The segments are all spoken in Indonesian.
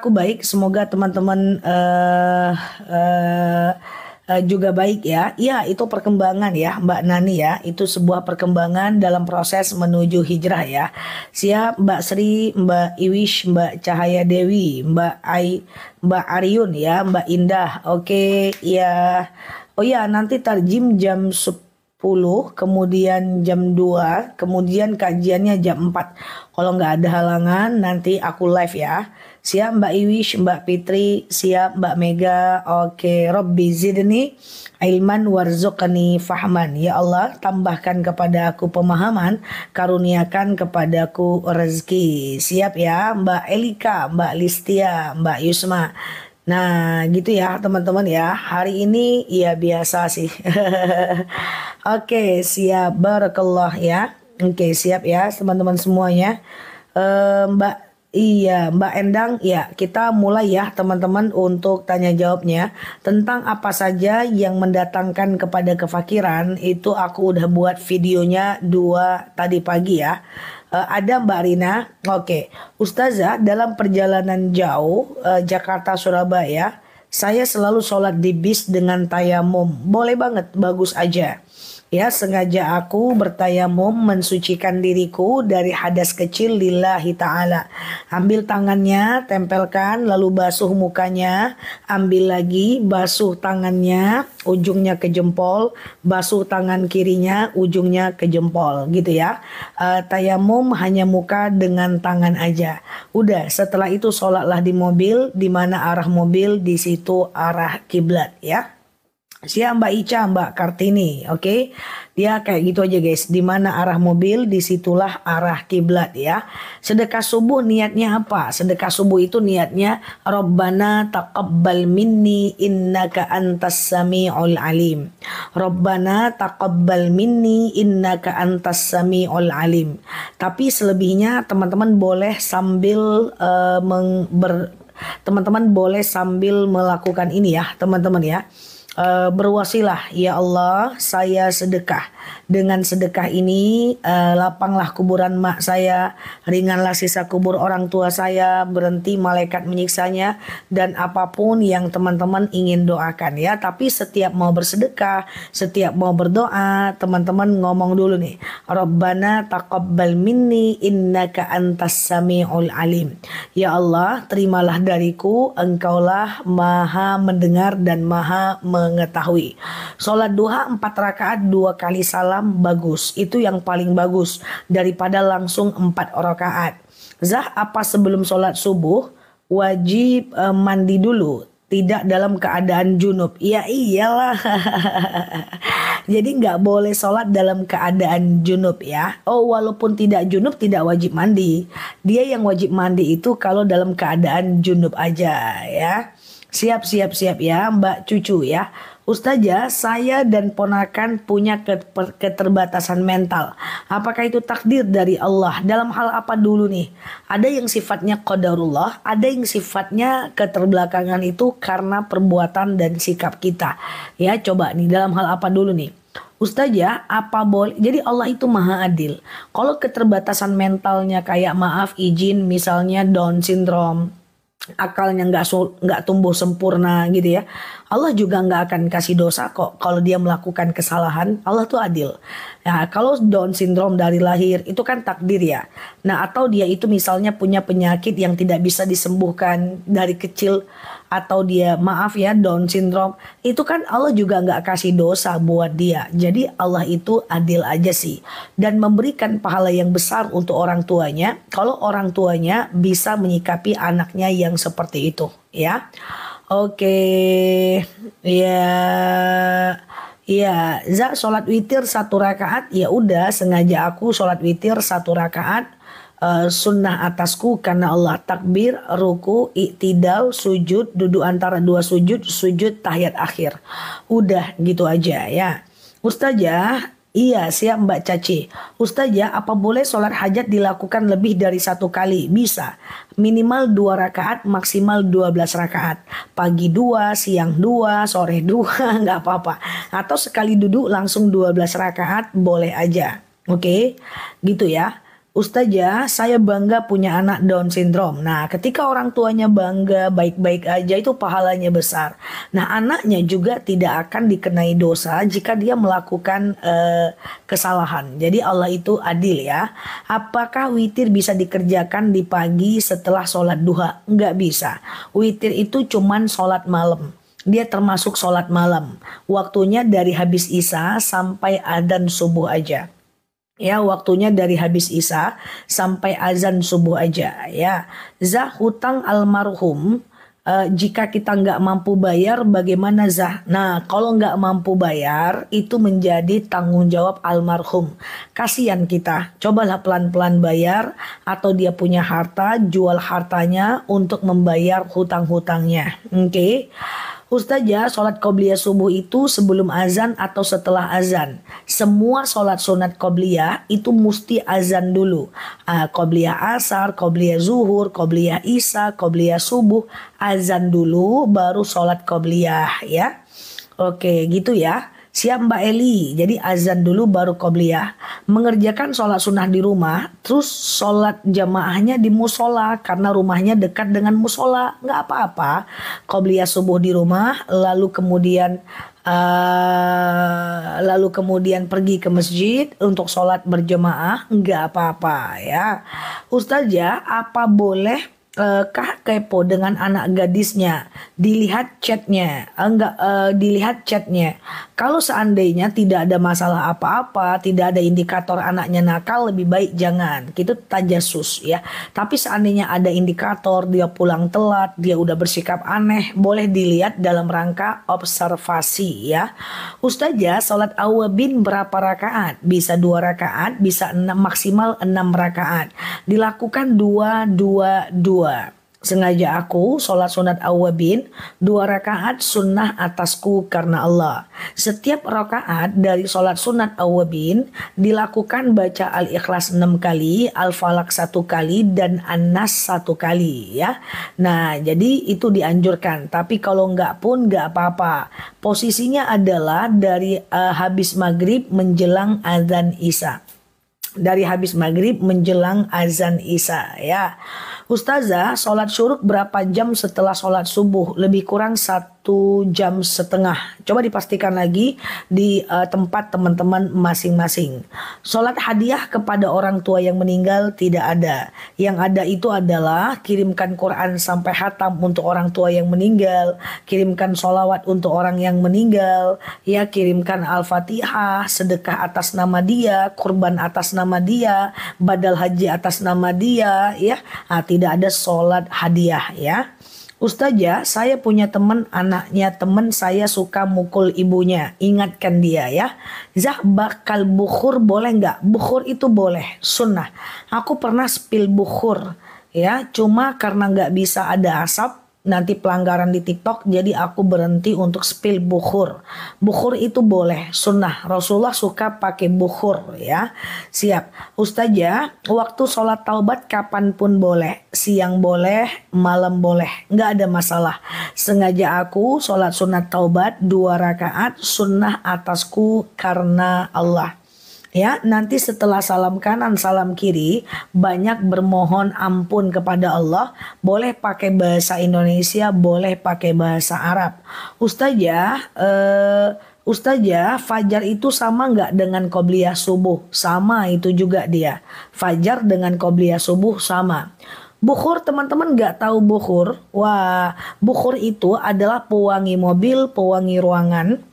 Aku baik, semoga teman-teman uh, uh, uh, juga baik ya. Ya itu perkembangan ya, Mbak Nani ya. Itu sebuah perkembangan dalam proses menuju hijrah ya. Siap Mbak Sri, Mbak Iwish, Mbak Cahaya Dewi, Mbak Ai, Mbak Aryun ya, Mbak Indah. Oke, ya, Oh ya nanti tarjim jam 10 kemudian jam 2, kemudian kajiannya jam 4. Kalau nggak ada halangan, nanti aku live ya. Siap Mbak Iwish, Mbak Fitri, siap Mbak Mega. Oke, Robbi zidni ilman Warzukani fahman. Ya Allah, tambahkan kepada aku pemahaman, karuniakan kepadaku rezeki. Siap ya Mbak Elika, Mbak Listia, Mbak Yusma. Nah gitu ya teman-teman ya Hari ini ya biasa sih Oke siap Barakallah ya Oke siap ya teman-teman semuanya eh, Mbak Iya, Mbak Endang, ya kita mulai ya teman-teman untuk tanya jawabnya tentang apa saja yang mendatangkan kepada kefakiran itu aku udah buat videonya dua tadi pagi ya. Eh, ada Mbak Rina, oke, Ustazah dalam perjalanan jauh eh, Jakarta Surabaya, saya selalu sholat di bis dengan tayamum, boleh banget, bagus aja ya sengaja aku bertayamum mensucikan diriku dari hadas kecil lillahi ta'ala. Ambil tangannya, tempelkan, lalu basuh mukanya, ambil lagi, basuh tangannya, ujungnya ke jempol, basuh tangan kirinya, ujungnya ke jempol gitu ya. E, tayamum hanya muka dengan tangan aja. Udah, setelah itu sholatlah di mobil, di mana arah mobil, di situ arah kiblat ya. Siap Mbak Ica, Mbak Kartini, oke? Okay? Dia kayak gitu aja guys. Di mana arah mobil, disitulah arah kiblat ya. Sedekah subuh niatnya apa? Sedekah subuh itu niatnya Robbana taqabbal minni innaka antas sami'ul alim. Robbana taqabbal minni innaka antas sami'ul alim. Tapi selebihnya teman-teman boleh sambil uh, meng, ber, teman-teman boleh sambil melakukan ini ya, teman-teman ya uh, berwasilah, ya Allah, saya sedekah dengan sedekah ini uh, lapanglah kuburan mak saya, ringanlah sisa kubur orang tua saya, berhenti malaikat menyiksanya dan apapun yang teman-teman ingin doakan ya. Tapi setiap mau bersedekah, setiap mau berdoa, teman-teman ngomong dulu nih. Rabbana taqabbal minni innaka antas samiul alim. Ya Allah, terimalah dariku engkaulah maha mendengar dan maha mengetahui. Salat duha empat rakaat dua kali salam bagus. Itu yang paling bagus daripada langsung empat rakaat. Zah apa sebelum sholat subuh wajib eh, mandi dulu tidak dalam keadaan junub. Ya iyalah. Jadi nggak boleh sholat dalam keadaan junub ya. Oh walaupun tidak junub tidak wajib mandi. Dia yang wajib mandi itu kalau dalam keadaan junub aja ya. Siap siap siap ya Mbak Cucu ya. Ustazah, saya dan ponakan punya keterbatasan mental. Apakah itu takdir dari Allah? Dalam hal apa dulu nih? Ada yang sifatnya qadarullah, ada yang sifatnya keterbelakangan itu karena perbuatan dan sikap kita. Ya, coba nih dalam hal apa dulu nih? Ustazah, apa boleh? Jadi Allah itu maha adil. Kalau keterbatasan mentalnya kayak maaf izin misalnya Down syndrome, akalnya nggak nggak tumbuh sempurna gitu ya Allah juga nggak akan kasih dosa kok kalau dia melakukan kesalahan Allah tuh adil nah kalau Down syndrome dari lahir itu kan takdir ya nah atau dia itu misalnya punya penyakit yang tidak bisa disembuhkan dari kecil atau dia maaf ya Down syndrome itu kan Allah juga nggak kasih dosa buat dia jadi Allah itu adil aja sih dan memberikan pahala yang besar untuk orang tuanya kalau orang tuanya bisa menyikapi anaknya yang seperti itu ya oke okay. ya Iya, Za sholat witir satu rakaat, ya udah sengaja aku sholat witir satu rakaat uh, sunnah atasku karena Allah takbir, ruku, iktidal, sujud, duduk antara dua sujud, sujud tahiyat akhir. Udah gitu aja ya. Ustazah, iya siap Mbak Caci. Ustazah, apa boleh sholat hajat dilakukan lebih dari satu kali? Bisa. Minimal dua rakaat, maksimal dua belas rakaat. Pagi dua, siang dua, sore dua, nggak apa-apa. Atau sekali duduk langsung dua belas rakaat, boleh aja. Oke, okay? gitu ya. Ustazah, saya bangga punya anak Down syndrome. Nah, ketika orang tuanya bangga, baik-baik aja itu pahalanya besar. Nah, anaknya juga tidak akan dikenai dosa jika dia melakukan eh, kesalahan. Jadi Allah itu adil ya. Apakah witir bisa dikerjakan di pagi setelah sholat duha? Enggak bisa. Witir itu cuman sholat malam dia termasuk sholat malam. Waktunya dari habis Isya sampai adan subuh aja ya waktunya dari habis isa sampai azan subuh aja ya zah hutang almarhum uh, jika kita nggak mampu bayar bagaimana zah nah kalau nggak mampu bayar itu menjadi tanggung jawab almarhum kasihan kita cobalah pelan-pelan bayar atau dia punya harta jual hartanya untuk membayar hutang-hutangnya oke okay? Ustazah, sholat qobliyah subuh itu sebelum azan atau setelah azan. Semua sholat sunat qobliyah itu mesti azan dulu. Uh, qobliyah asar, qobliyah zuhur, qobliyah isya, qobliyah subuh. Azan dulu baru sholat qobliyah ya. Oke gitu ya. Siap Mbak Eli, jadi azan dulu baru qobliyah. Mengerjakan sholat sunnah di rumah, terus sholat jamaahnya di musola karena rumahnya dekat dengan musola. Nggak apa-apa, qobliyah subuh di rumah, lalu kemudian uh, lalu kemudian pergi ke masjid untuk sholat berjamaah nggak apa-apa ya Ustazah apa boleh uh, Kah kepo dengan anak gadisnya, dilihat chatnya, eh, enggak uh, dilihat chatnya. Kalau seandainya tidak ada masalah apa-apa, tidak ada indikator anaknya nakal, lebih baik jangan. Itu tajasus ya. Tapi seandainya ada indikator dia pulang telat, dia udah bersikap aneh, boleh dilihat dalam rangka observasi ya. Ustazah, sholat awabin berapa rakaat? Bisa dua rakaat, bisa enam maksimal enam rakaat. Dilakukan dua dua dua sengaja aku sholat sunat awabin dua rakaat sunnah atasku karena Allah. Setiap rakaat dari sholat sunat awabin dilakukan baca al-ikhlas enam kali, al-falak satu kali, dan an satu kali ya. Nah jadi itu dianjurkan. Tapi kalau nggak pun nggak apa-apa. Posisinya adalah dari uh, habis maghrib menjelang azan isya. Dari habis maghrib menjelang azan isya ya. Ustazah, sholat syuruk berapa jam setelah sholat subuh? Lebih kurang satu satu jam setengah. Coba dipastikan lagi di uh, tempat teman-teman masing-masing. Sholat hadiah kepada orang tua yang meninggal tidak ada. Yang ada itu adalah kirimkan Quran sampai hatam untuk orang tua yang meninggal, kirimkan sholawat untuk orang yang meninggal, ya kirimkan al-fatihah, sedekah atas nama dia, kurban atas nama dia, badal haji atas nama dia, ya. Nah, tidak ada sholat hadiah, ya. Ustazah, saya punya teman anaknya teman saya suka mukul ibunya. Ingatkan dia ya. Zah bakal bukhur boleh nggak? Bukhur itu boleh, sunnah. Aku pernah spill bukhur ya, cuma karena nggak bisa ada asap, nanti pelanggaran di TikTok jadi aku berhenti untuk spill bukhur. Bukhur itu boleh sunnah. Rasulullah suka pakai bukhur ya. Siap. Ustazah, waktu sholat taubat kapan pun boleh. Siang boleh, malam boleh. Nggak ada masalah. Sengaja aku sholat sunat taubat dua rakaat sunnah atasku karena Allah ya nanti setelah salam kanan salam kiri banyak bermohon ampun kepada Allah boleh pakai bahasa Indonesia boleh pakai bahasa Arab ustazah eh, Ustazah, fajar itu sama nggak dengan qobliyah subuh? Sama itu juga dia. Fajar dengan qobliyah subuh sama. Bukhur teman-teman nggak tahu bukhur? Wah, bukhur itu adalah pewangi mobil, pewangi ruangan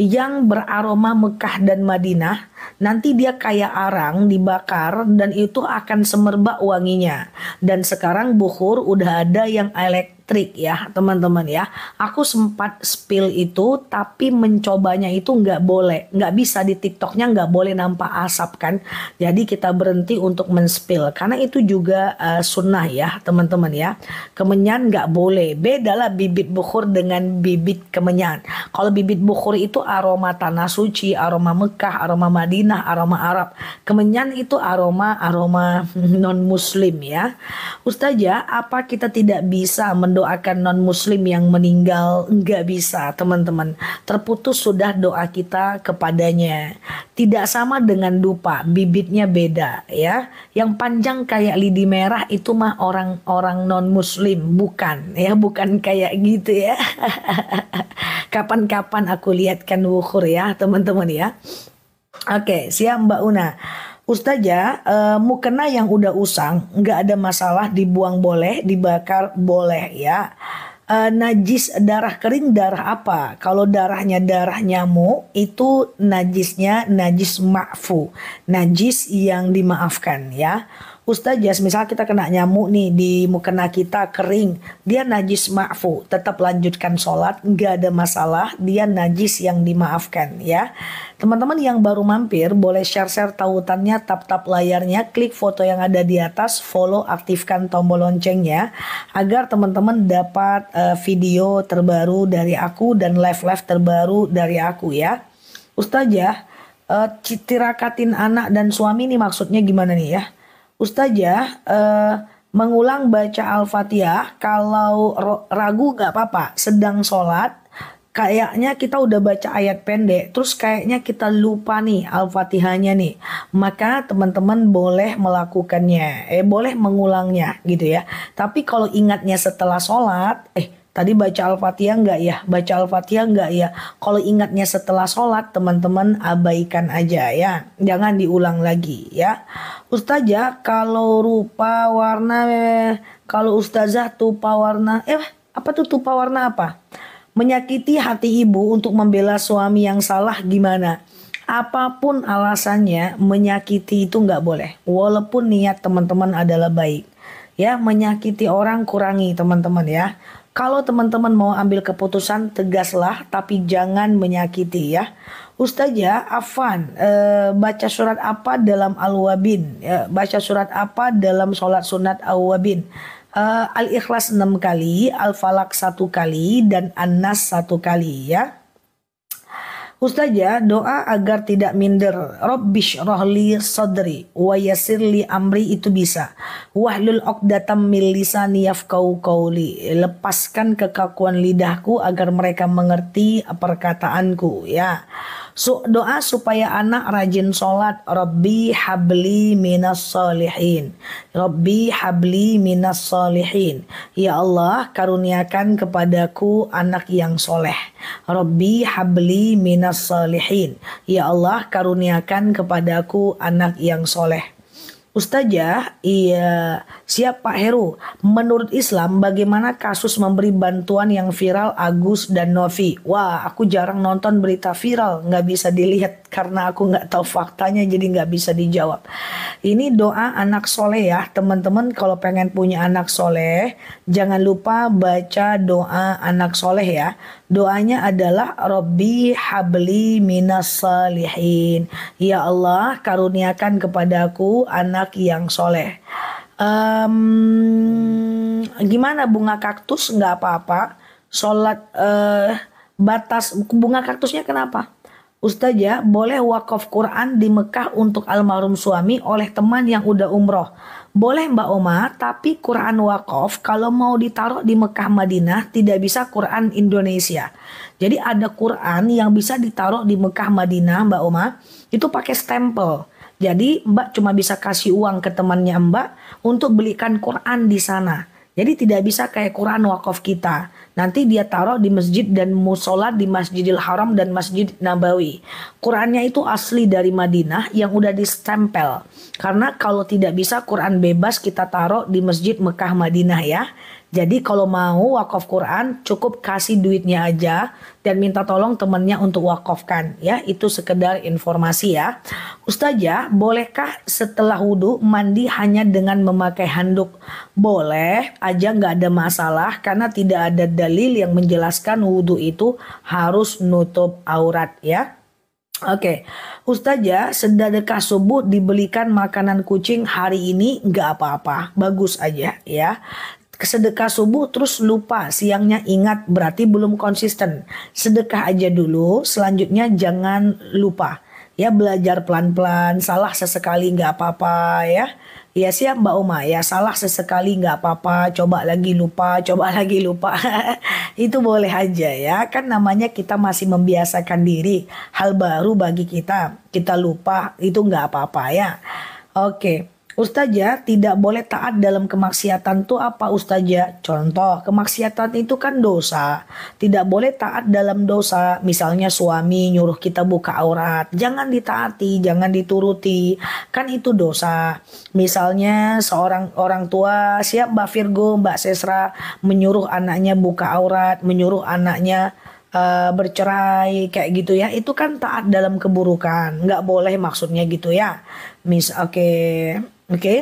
yang beraroma Mekah dan Madinah, nanti dia kayak arang dibakar dan itu akan semerbak wanginya. Dan sekarang bukhur udah ada yang elek trik ya teman-teman ya. Aku sempat spill itu tapi mencobanya itu nggak boleh. Nggak bisa di TikToknya nggak boleh nampak asap kan. Jadi kita berhenti untuk men-spill. Karena itu juga uh, sunnah ya teman-teman ya. Kemenyan nggak boleh. Bedalah bibit bukhur dengan bibit kemenyan. Kalau bibit bukhur itu aroma tanah suci, aroma Mekah, aroma Madinah, aroma Arab. Kemenyan itu aroma-aroma non-muslim ya. Ustazah apa kita tidak bisa mendorong mendoakan non muslim yang meninggal nggak bisa teman-teman terputus sudah doa kita kepadanya tidak sama dengan dupa bibitnya beda ya yang panjang kayak lidi merah itu mah orang-orang non muslim bukan ya bukan kayak gitu ya kapan-kapan aku lihatkan wukur ya teman-teman ya oke siap Mbak Una Ustazah, uh, mukena yang udah usang nggak ada masalah dibuang boleh, dibakar boleh ya. Uh, najis darah kering darah apa? Kalau darahnya darah nyamuk itu najisnya najis ma'fu, najis yang dimaafkan ya. Kustajas misal kita kena nyamuk nih di mukena kita kering, dia najis ma'fu, tetap lanjutkan sholat, nggak ada masalah, dia najis yang dimaafkan ya. Teman-teman yang baru mampir boleh share-share tautannya, tap-tap layarnya, klik foto yang ada di atas, follow, aktifkan tombol loncengnya agar teman-teman dapat uh, video terbaru dari aku dan live-live terbaru dari aku ya. Ustazah, uh, eh, citirakatin anak dan suami ini maksudnya gimana nih ya? Ustazah eh, mengulang baca Al-Fatihah kalau ragu nggak apa-apa sedang sholat kayaknya kita udah baca ayat pendek terus kayaknya kita lupa nih Al-Fatihahnya nih maka teman-teman boleh melakukannya eh boleh mengulangnya gitu ya tapi kalau ingatnya setelah sholat eh Tadi baca Al-Fatihah enggak ya? Baca Al-Fatihah enggak ya? Kalau ingatnya setelah sholat, teman-teman abaikan aja ya. Jangan diulang lagi ya. Ustazah, kalau rupa warna, eh, kalau ustazah tupa warna, eh apa tuh tupa warna apa? Menyakiti hati ibu untuk membela suami yang salah gimana? Apapun alasannya, menyakiti itu enggak boleh. Walaupun niat teman-teman adalah baik. Ya, menyakiti orang kurangi teman-teman ya. Kalau teman-teman mau ambil keputusan tegaslah tapi jangan menyakiti ya. Ustazah ya, Afan e, baca surat apa dalam Al-Wabin? E, baca surat apa dalam sholat sunat Al-Wabin? E, Al-Ikhlas 6 kali, Al-Falak 1 kali dan An-Nas 1 kali ya. Ustazah doa agar tidak minder. Rabbish rohli sodri wa yasirli amri itu bisa. Wahlul okdatam milisani yafkau kauli Lepaskan kekakuan lidahku agar mereka mengerti perkataanku ya. Su doa supaya anak rajin sholat. Rabbi habli minas solihin. Rabbi habli minas solihin. Ya Allah karuniakan kepadaku anak yang soleh. Rabbi habli minas solihin. Ya Allah karuniakan kepadaku anak yang soleh. Ustazah, iya, siapa Heru. Menurut Islam bagaimana kasus memberi bantuan yang viral Agus dan Novi? Wah, aku jarang nonton berita viral, nggak bisa dilihat karena aku nggak tahu faktanya jadi nggak bisa dijawab. Ini doa anak soleh ya teman-teman kalau pengen punya anak soleh jangan lupa baca doa anak soleh ya. Doanya adalah Robbi habli minas salihin. Ya Allah karuniakan kepadaku anak yang soleh. Um, gimana bunga kaktus nggak apa-apa? Sholat uh, batas bunga kaktusnya kenapa? Ustazah boleh wakaf Quran di Mekah untuk almarhum suami oleh teman yang udah umroh. Boleh Mbak Oma, tapi Quran wakaf kalau mau ditaruh di Mekah Madinah tidak bisa Quran Indonesia. Jadi ada Quran yang bisa ditaruh di Mekah Madinah Mbak Oma, itu pakai stempel. Jadi Mbak cuma bisa kasih uang ke temannya Mbak untuk belikan Quran di sana. Jadi tidak bisa kayak Quran wakaf kita. Nanti dia taruh di masjid dan musola di Masjidil Haram dan Masjid Nabawi. Qurannya itu asli dari Madinah yang udah distempel. Karena kalau tidak bisa Quran bebas kita taruh di Masjid Mekah Madinah ya. Jadi kalau mau wakaf Quran cukup kasih duitnya aja dan minta tolong temannya untuk wakafkan ya. Itu sekedar informasi ya. Ustazah, bolehkah setelah wudhu mandi hanya dengan memakai handuk? Boleh aja nggak ada masalah karena tidak ada dalil yang menjelaskan wudhu itu harus nutup aurat ya. Oke, okay. Ustazah sedekah subuh dibelikan makanan kucing hari ini nggak apa-apa, bagus aja ya. Sedekah subuh terus lupa, siangnya ingat berarti belum konsisten. Sedekah aja dulu, selanjutnya jangan lupa. Ya belajar pelan-pelan, salah sesekali nggak apa-apa ya. Ya siap Mbak Oma, ya salah sesekali nggak apa-apa, coba lagi lupa, coba lagi lupa. Itu boleh aja ya, kan namanya kita masih membiasakan diri. Hal baru bagi kita, kita lupa itu nggak apa-apa ya. Oke. Okay. Ustazah tidak boleh taat dalam kemaksiatan tuh apa Ustazah? Contoh, kemaksiatan itu kan dosa. Tidak boleh taat dalam dosa. Misalnya suami nyuruh kita buka aurat. Jangan ditaati, jangan dituruti. Kan itu dosa. Misalnya seorang orang tua, siap Mbak Virgo, Mbak Sesra menyuruh anaknya buka aurat, menyuruh anaknya uh, bercerai kayak gitu ya itu kan taat dalam keburukan nggak boleh maksudnya gitu ya mis oke okay. Oke. Okay?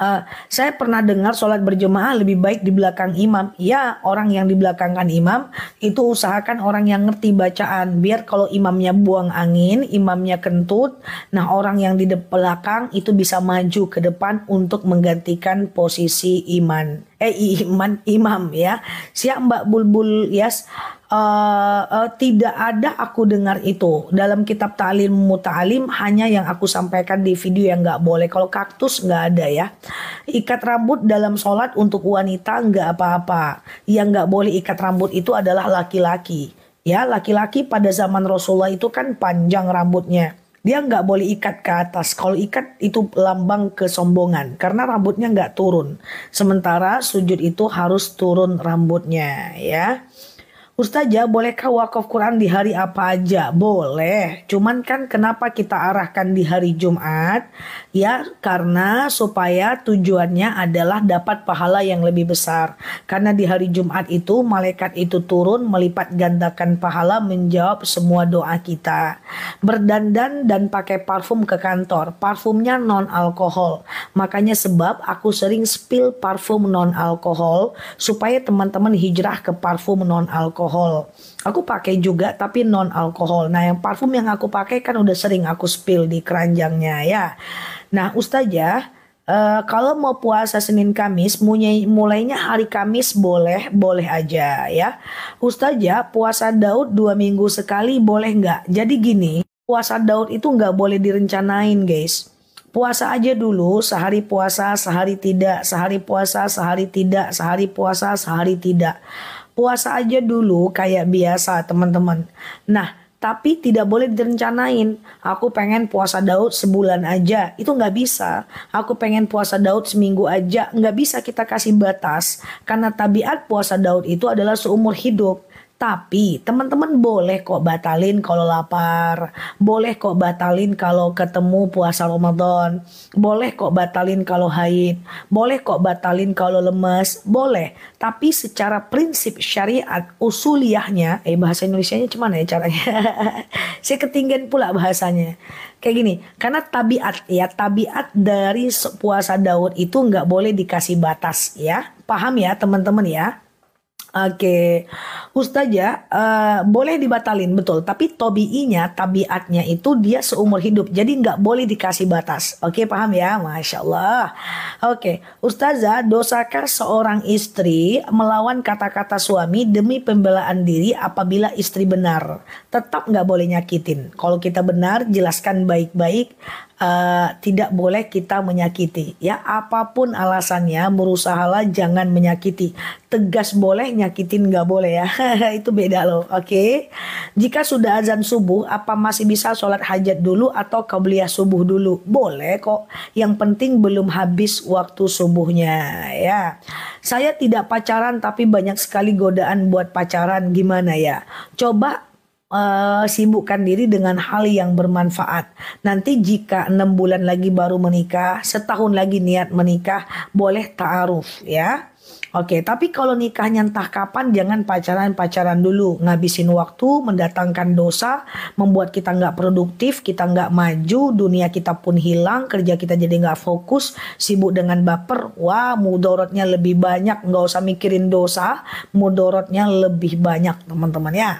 Uh, eh, saya pernah dengar sholat berjemaah lebih baik di belakang imam. Ya, orang yang di belakangkan imam itu usahakan orang yang ngerti bacaan. Biar kalau imamnya buang angin, imamnya kentut, nah orang yang di belakang itu bisa maju ke depan untuk menggantikan posisi iman eh iman imam ya. Siap Mbak Bulbul yes uh, uh, tidak ada aku dengar itu dalam kitab ta'lim muta'alim hanya yang aku sampaikan di video yang nggak boleh kalau kaktus nggak ada ya ikat rambut dalam sholat untuk wanita nggak apa-apa yang nggak boleh ikat rambut itu adalah laki-laki ya laki-laki pada zaman Rasulullah itu kan panjang rambutnya dia nggak boleh ikat ke atas. Kalau ikat itu lambang kesombongan karena rambutnya nggak turun. Sementara sujud itu harus turun rambutnya ya. Ustazah, bolehkah wakaf Quran di hari apa aja? Boleh. Cuman kan kenapa kita arahkan di hari Jumat? Ya, karena supaya tujuannya adalah dapat pahala yang lebih besar. Karena di hari Jumat itu malaikat itu turun melipat gandakan pahala menjawab semua doa kita. Berdandan dan pakai parfum ke kantor. Parfumnya non alkohol. Makanya sebab aku sering spill parfum non alkohol supaya teman-teman hijrah ke parfum non alkohol alkohol. Aku pakai juga tapi non alkohol. Nah, yang parfum yang aku pakai kan udah sering aku spill di keranjangnya ya. Nah, Ustazah, Uh, kalau mau puasa Senin Kamis mulai, mulainya hari Kamis boleh boleh aja ya Ustazah puasa Daud dua minggu sekali boleh nggak jadi gini puasa Daud itu nggak boleh direncanain guys puasa aja dulu sehari puasa sehari tidak sehari puasa sehari tidak sehari puasa sehari tidak puasa aja dulu kayak biasa teman-teman. Nah, tapi tidak boleh direncanain. Aku pengen puasa Daud sebulan aja, itu nggak bisa. Aku pengen puasa Daud seminggu aja, nggak bisa kita kasih batas. Karena tabiat puasa Daud itu adalah seumur hidup. Tapi teman-teman boleh kok batalin kalau lapar, boleh kok batalin kalau ketemu puasa Ramadan, boleh kok batalin kalau haid, boleh kok batalin kalau lemes, boleh. Tapi secara prinsip syariat usuliyahnya, eh bahasa Indonesia-nya cuman ya caranya. Saya ketinggian pula bahasanya. Kayak gini, karena tabiat ya, tabiat dari puasa Daud itu nggak boleh dikasih batas ya. Paham ya teman-teman ya? Oke, Ustazah uh, boleh dibatalin betul, tapi tobiinya, tabiatnya itu dia seumur hidup, jadi nggak boleh dikasih batas. Oke, paham ya, masya Allah. Oke, Ustazah, dosakah seorang istri melawan kata-kata suami demi pembelaan diri apabila istri benar? Tetap nggak boleh nyakitin. Kalau kita benar, jelaskan baik-baik uh, tidak boleh kita menyakiti. Ya, apapun alasannya, berusahalah jangan menyakiti. Tegas boleh, nyakitin nggak boleh ya. Itu beda loh. Oke. Okay? Jika sudah azan subuh, apa masih bisa sholat hajat dulu atau kabliyah subuh dulu? Boleh kok. Yang penting belum habis waktu subuhnya ya. Saya tidak pacaran tapi banyak sekali godaan buat pacaran gimana ya? Coba uh, sibukkan diri dengan hal yang bermanfaat. Nanti jika enam bulan lagi baru menikah, setahun lagi niat menikah, boleh taaruf ya. Oke, okay, tapi kalau nikahnya entah kapan jangan pacaran-pacaran dulu, ngabisin waktu, mendatangkan dosa, membuat kita nggak produktif, kita nggak maju, dunia kita pun hilang, kerja kita jadi nggak fokus, sibuk dengan baper, wah mudorotnya lebih banyak, nggak usah mikirin dosa, mudorotnya lebih banyak teman-teman ya.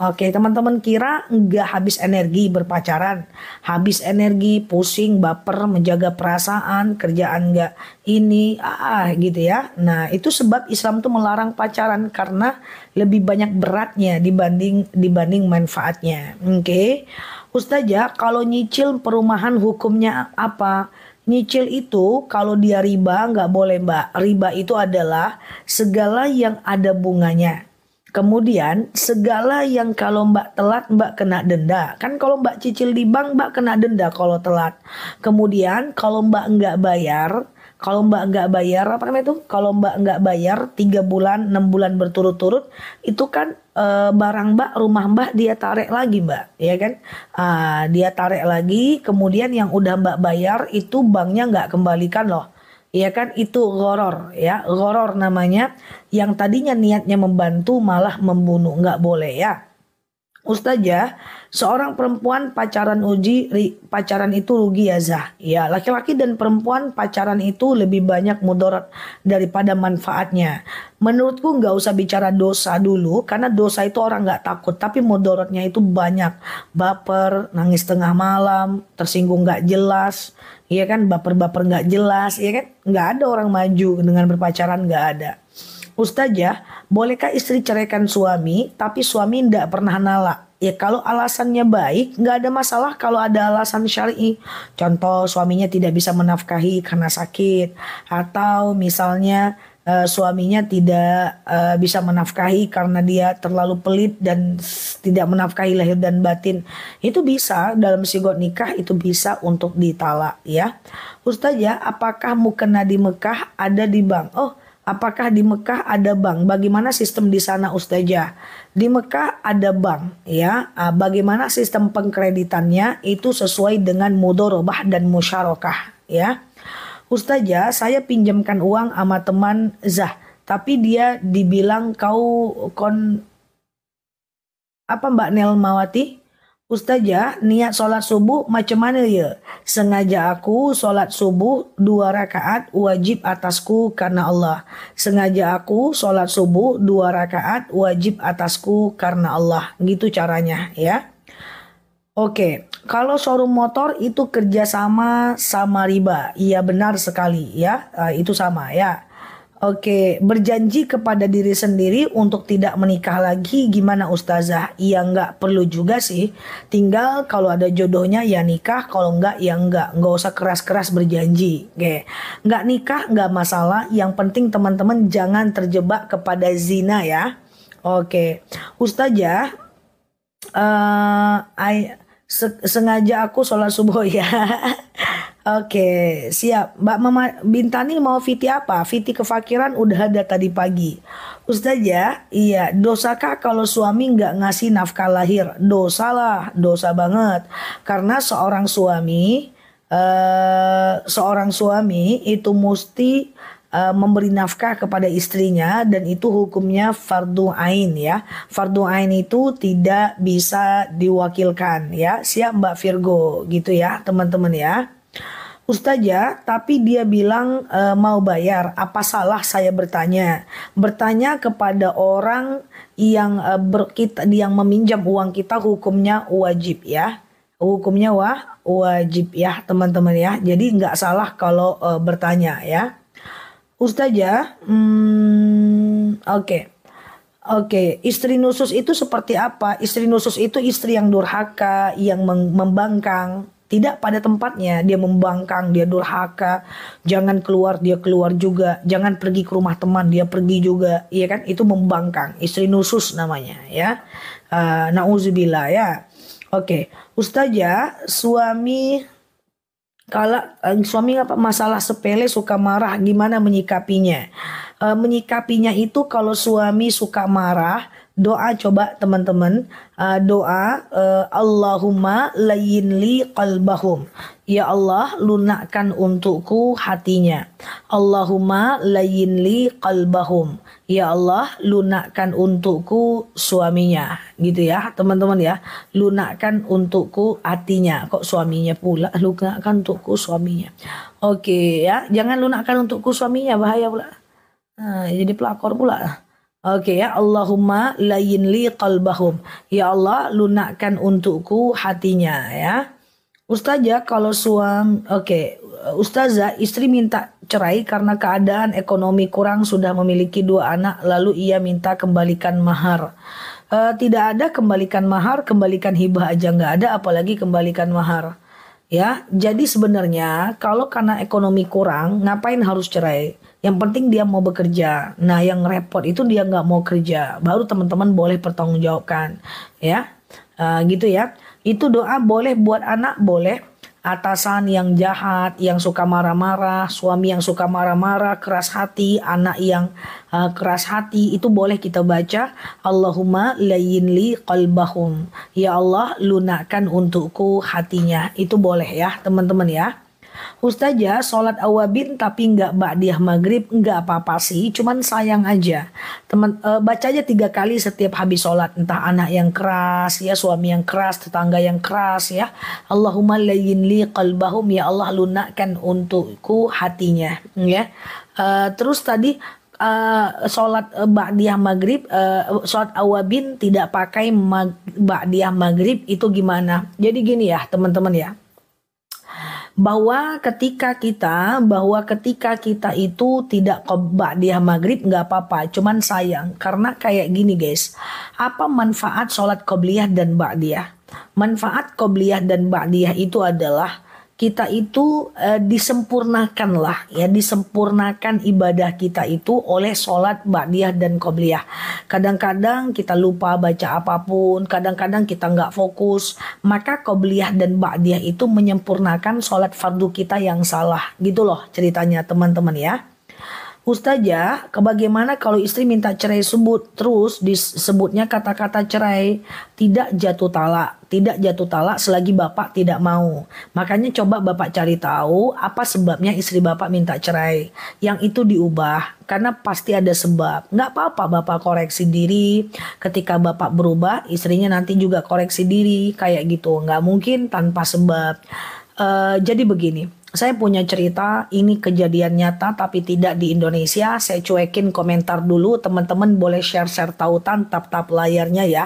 Oke, okay, teman-teman kira nggak habis energi berpacaran, habis energi, pusing, baper, menjaga perasaan, kerjaan nggak ini ah gitu ya. Nah, itu sebab Islam tuh melarang pacaran karena lebih banyak beratnya dibanding dibanding manfaatnya. Oke. Okay? Ustazah, kalau nyicil perumahan hukumnya apa? Nyicil itu kalau dia riba nggak boleh mbak. Riba itu adalah segala yang ada bunganya. Kemudian segala yang kalau mbak telat mbak kena denda. Kan kalau mbak cicil di bank mbak kena denda kalau telat. Kemudian kalau mbak nggak bayar kalau mbak nggak bayar apa namanya itu kalau mbak nggak bayar tiga bulan enam bulan berturut-turut itu kan e, barang mbak rumah mbak dia tarik lagi mbak ya kan e, dia tarik lagi kemudian yang udah mbak bayar itu banknya nggak kembalikan loh ya kan itu goror ya goror namanya yang tadinya niatnya membantu malah membunuh nggak boleh ya Ustazah, seorang perempuan pacaran uji ri, pacaran itu rugi ya Zah. Ya, laki-laki dan perempuan pacaran itu lebih banyak mudarat daripada manfaatnya. Menurutku nggak usah bicara dosa dulu karena dosa itu orang nggak takut, tapi mudaratnya itu banyak. Baper, nangis tengah malam, tersinggung nggak jelas, Iya kan baper-baper nggak jelas, Iya kan nggak ada orang maju dengan berpacaran nggak ada. Ustazah, bolehkah istri ceraikan suami tapi suami tidak pernah nala? Ya kalau alasannya baik, nggak ada masalah kalau ada alasan syari. Contoh suaminya tidak bisa menafkahi karena sakit, atau misalnya uh, suaminya tidak uh, bisa menafkahi karena dia terlalu pelit dan tidak menafkahi lahir dan batin. Itu bisa dalam sigot nikah itu bisa untuk ditalak ya. Ustazah, apakah mukena di Mekah ada di bank? Oh, Apakah di Mekah ada bank? Bagaimana sistem di sana Ustazah? Di Mekah ada bank ya. Ah, bagaimana sistem pengkreditannya itu sesuai dengan mudorobah dan musyarakah ya. Ustazah, saya pinjamkan uang sama teman Zah, tapi dia dibilang kau kon apa Mbak Nel Mawati? Ustazah, niat sholat subuh macam mana ya? Sengaja aku sholat subuh dua rakaat wajib atasku karena Allah. Sengaja aku sholat subuh dua rakaat wajib atasku karena Allah. Gitu caranya ya. Oke, kalau showroom motor itu kerjasama sama riba. Iya benar sekali ya, eh, itu sama ya. Oke, berjanji kepada diri sendiri untuk tidak menikah lagi gimana Ustazah? Iya, nggak perlu juga sih. Tinggal kalau ada jodohnya ya nikah, kalau nggak ya nggak. Nggak usah keras-keras berjanji. Oke. Nggak nikah nggak masalah. Yang penting teman-teman jangan terjebak kepada zina ya. Oke. Ustazah, eh uh, I, se sengaja aku sholat subuh ya. Oke, siap. Mbak Mama Bintani mau fiti apa? Fiti kefakiran udah ada tadi pagi. Ustazah, ya? iya, dosa dosakah kalau suami nggak ngasih nafkah lahir? Dosalah, dosa banget. Karena seorang suami, uh, seorang suami itu mesti uh, eh, memberi nafkah kepada istrinya dan itu hukumnya fardu ain ya. Fardu ain itu tidak bisa diwakilkan ya. Siap Mbak Virgo gitu ya, teman-teman ya. Ustazah, tapi dia bilang e, mau bayar. Apa salah saya bertanya? Bertanya kepada orang yang e, ber, kita, yang meminjam uang kita hukumnya wajib ya. Hukumnya wah wajib ya teman-teman ya. Jadi nggak salah kalau e, bertanya ya. Ustazah, hmm, oke. Okay. Oke, okay. istri nusus itu seperti apa? Istri nusus itu istri yang durhaka, yang membangkang, tidak pada tempatnya dia membangkang dia durhaka jangan keluar dia keluar juga jangan pergi ke rumah teman dia pergi juga iya kan itu membangkang istri nusus namanya ya uh, eh, nauzubillah ya oke okay. ustazah suami kala eh, suami apa masalah sepele suka marah gimana menyikapinya uh, menyikapinya itu kalau suami suka marah doa coba teman-teman uh, doa uh, Allahumma layyinli qalbahum ya Allah lunakkan untukku hatinya Allahumma layyinli qalbahum ya Allah lunakkan untukku suaminya gitu ya teman-teman ya lunakkan untukku hatinya kok suaminya pula lunakkan untukku suaminya oke okay, ya jangan lunakkan untukku suaminya bahaya pula nah, jadi pelakor pula Oke okay, ya, Allahumma layin li qalbahum. Ya Allah, lunakkan untukku hatinya ya. Ustazah kalau suami, oke, okay. Ustazah istri minta cerai karena keadaan ekonomi kurang sudah memiliki dua anak lalu ia minta kembalikan mahar. E, tidak ada kembalikan mahar, kembalikan hibah aja nggak ada apalagi kembalikan mahar. Ya, jadi sebenarnya kalau karena ekonomi kurang ngapain harus cerai? Yang penting dia mau bekerja. Nah, yang repot itu dia nggak mau kerja. Baru teman-teman boleh pertanggungjawabkan, ya, uh, gitu ya. Itu doa boleh buat anak boleh, atasan yang jahat, yang suka marah-marah, suami yang suka marah-marah, keras hati, anak yang uh, keras hati, itu boleh kita baca. Allahumma layinli qalbahum. Ya Allah, lunakkan untukku hatinya. Itu boleh ya, teman-teman ya. Ustazah sholat awabin tapi nggak diah maghrib nggak apa-apa sih cuman sayang aja teman e, baca aja tiga kali setiap habis sholat entah anak yang keras ya suami yang keras tetangga yang keras ya Allahumma layin li qalbahum ya Allah lunakkan untukku hatinya ya e, terus tadi Uh, sholat uh, ba'diyah maghrib, uh, sholat awabin tidak pakai mag, ba'diyah maghrib itu gimana? Jadi gini ya teman-teman ya bahwa ketika kita bahwa ketika kita itu tidak kebak dia maghrib nggak apa-apa cuman sayang karena kayak gini guys apa manfaat sholat qobliyah dan ba'diyah manfaat qobliyah dan ba'diyah itu adalah kita itu e, disempurnakanlah ya disempurnakan ibadah kita itu oleh sholat ba'diyah dan qobliyah. Kadang-kadang kita lupa baca apapun, kadang-kadang kita nggak fokus, maka qobliyah dan ba'diyah itu menyempurnakan sholat fardu kita yang salah. Gitu loh ceritanya teman-teman ya. Ustazah, kebagaimana kalau istri minta cerai sebut terus disebutnya kata-kata cerai tidak jatuh talak, tidak jatuh talak selagi bapak tidak mau. Makanya coba bapak cari tahu apa sebabnya istri bapak minta cerai. Yang itu diubah karena pasti ada sebab. Nggak apa-apa bapak koreksi diri. Ketika bapak berubah, istrinya nanti juga koreksi diri kayak gitu. Nggak mungkin tanpa sebab. Uh, jadi begini saya punya cerita, ini kejadian nyata tapi tidak di Indonesia. Saya cuekin komentar dulu, teman-teman boleh share-share tautan tap-tap layarnya ya.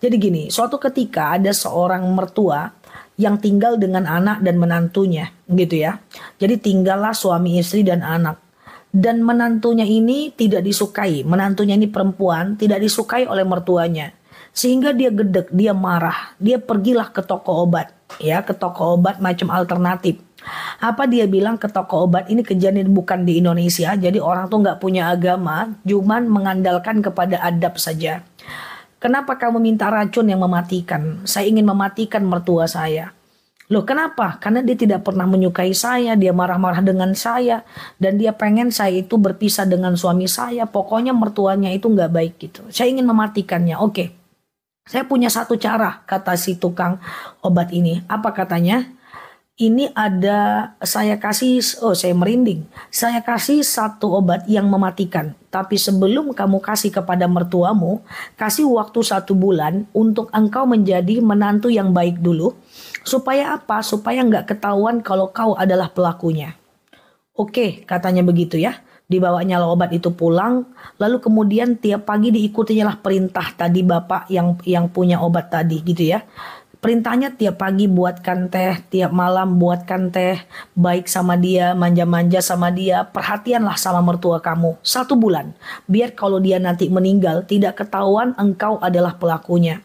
Jadi gini, suatu ketika ada seorang mertua yang tinggal dengan anak dan menantunya gitu ya. Jadi tinggallah suami istri dan anak. Dan menantunya ini tidak disukai, menantunya ini perempuan tidak disukai oleh mertuanya. Sehingga dia gedek, dia marah, dia pergilah ke toko obat ya, ke toko obat macam alternatif apa dia bilang ke toko obat ini kejadian bukan di Indonesia jadi orang tuh nggak punya agama cuman mengandalkan kepada adab saja kenapa kamu minta racun yang mematikan saya ingin mematikan mertua saya Loh kenapa? Karena dia tidak pernah menyukai saya, dia marah-marah dengan saya, dan dia pengen saya itu berpisah dengan suami saya. Pokoknya mertuanya itu nggak baik gitu. Saya ingin mematikannya. Oke, saya punya satu cara, kata si tukang obat ini. Apa katanya? ini ada saya kasih oh saya merinding. Saya kasih satu obat yang mematikan. Tapi sebelum kamu kasih kepada mertuamu, kasih waktu satu bulan untuk engkau menjadi menantu yang baik dulu. Supaya apa? Supaya nggak ketahuan kalau kau adalah pelakunya. Oke, katanya begitu ya. Dibawanya lah obat itu pulang, lalu kemudian tiap pagi diikutinya lah perintah tadi bapak yang yang punya obat tadi gitu ya perintahnya tiap pagi buatkan teh, tiap malam buatkan teh, baik sama dia, manja-manja sama dia, perhatianlah sama mertua kamu. Satu bulan, biar kalau dia nanti meninggal tidak ketahuan engkau adalah pelakunya.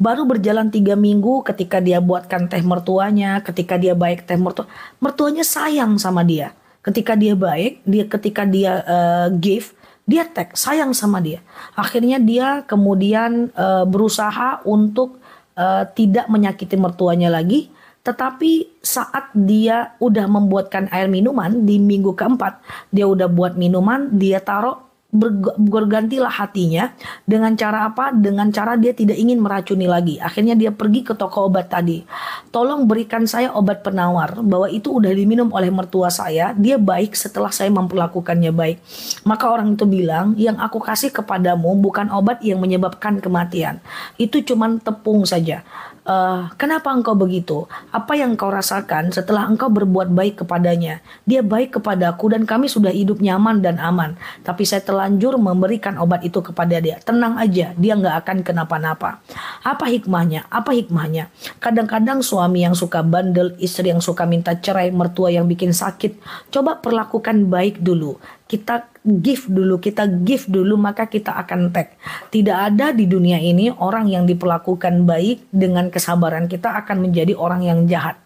Baru berjalan tiga minggu ketika dia buatkan teh mertuanya, ketika dia baik teh mertua, mertuanya sayang sama dia. Ketika dia baik, dia ketika dia uh, eh, give, dia tag sayang sama dia. Akhirnya dia kemudian uh, berusaha untuk uh, tidak menyakiti mertuanya lagi, tetapi saat dia udah membuatkan air minuman di minggu keempat, dia udah buat minuman, dia taruh bergantilah hatinya dengan cara apa? Dengan cara dia tidak ingin meracuni lagi. Akhirnya dia pergi ke toko obat tadi. Tolong berikan saya obat penawar bahwa itu udah diminum oleh mertua saya. Dia baik setelah saya memperlakukannya baik. Maka orang itu bilang, yang aku kasih kepadamu bukan obat yang menyebabkan kematian. Itu cuman tepung saja uh, kenapa engkau begitu? Apa yang kau rasakan setelah engkau berbuat baik kepadanya? Dia baik kepadaku dan kami sudah hidup nyaman dan aman. Tapi saya telanjur memberikan obat itu kepada dia. Tenang aja, dia nggak akan kenapa-napa. Apa hikmahnya? Apa hikmahnya? Kadang-kadang suami yang suka bandel, istri yang suka minta cerai, mertua yang bikin sakit. Coba perlakukan baik dulu kita give dulu, kita give dulu maka kita akan tag Tidak ada di dunia ini orang yang diperlakukan baik dengan kesabaran kita akan menjadi orang yang jahat.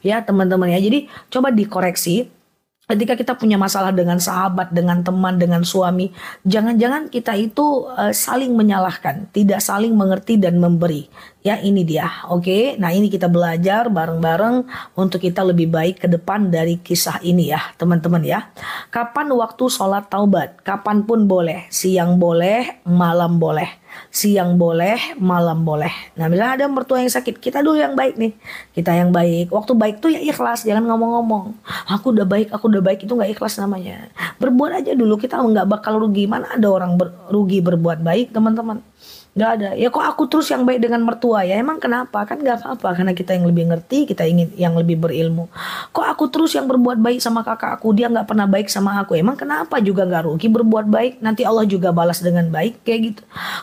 Ya, teman-teman ya. Jadi coba dikoreksi ketika kita punya masalah dengan sahabat, dengan teman, dengan suami, jangan-jangan kita itu uh, saling menyalahkan, tidak saling mengerti dan memberi. Ya, ini dia. Oke. Nah, ini kita belajar bareng-bareng untuk kita lebih baik ke depan dari kisah ini ya, teman-teman ya. Kapan waktu sholat taubat? Kapan pun boleh, siang boleh, malam boleh siang boleh, malam boleh. Nah, bila ada mertua yang sakit, kita dulu yang baik nih. Kita yang baik. Waktu baik tuh ya ikhlas, jangan ngomong-ngomong. Aku udah baik, aku udah baik itu nggak ikhlas namanya. Berbuat aja dulu, kita nggak bakal rugi. Mana ada orang ber rugi berbuat baik, teman-teman nggak ada ya kok aku terus yang baik dengan mertua ya emang kenapa kan nggak apa-apa karena kita yang lebih ngerti kita ingin yang lebih berilmu kok aku terus yang berbuat baik sama kakak aku dia nggak pernah baik sama aku emang kenapa juga nggak rugi berbuat baik nanti Allah juga balas dengan baik kayak gitu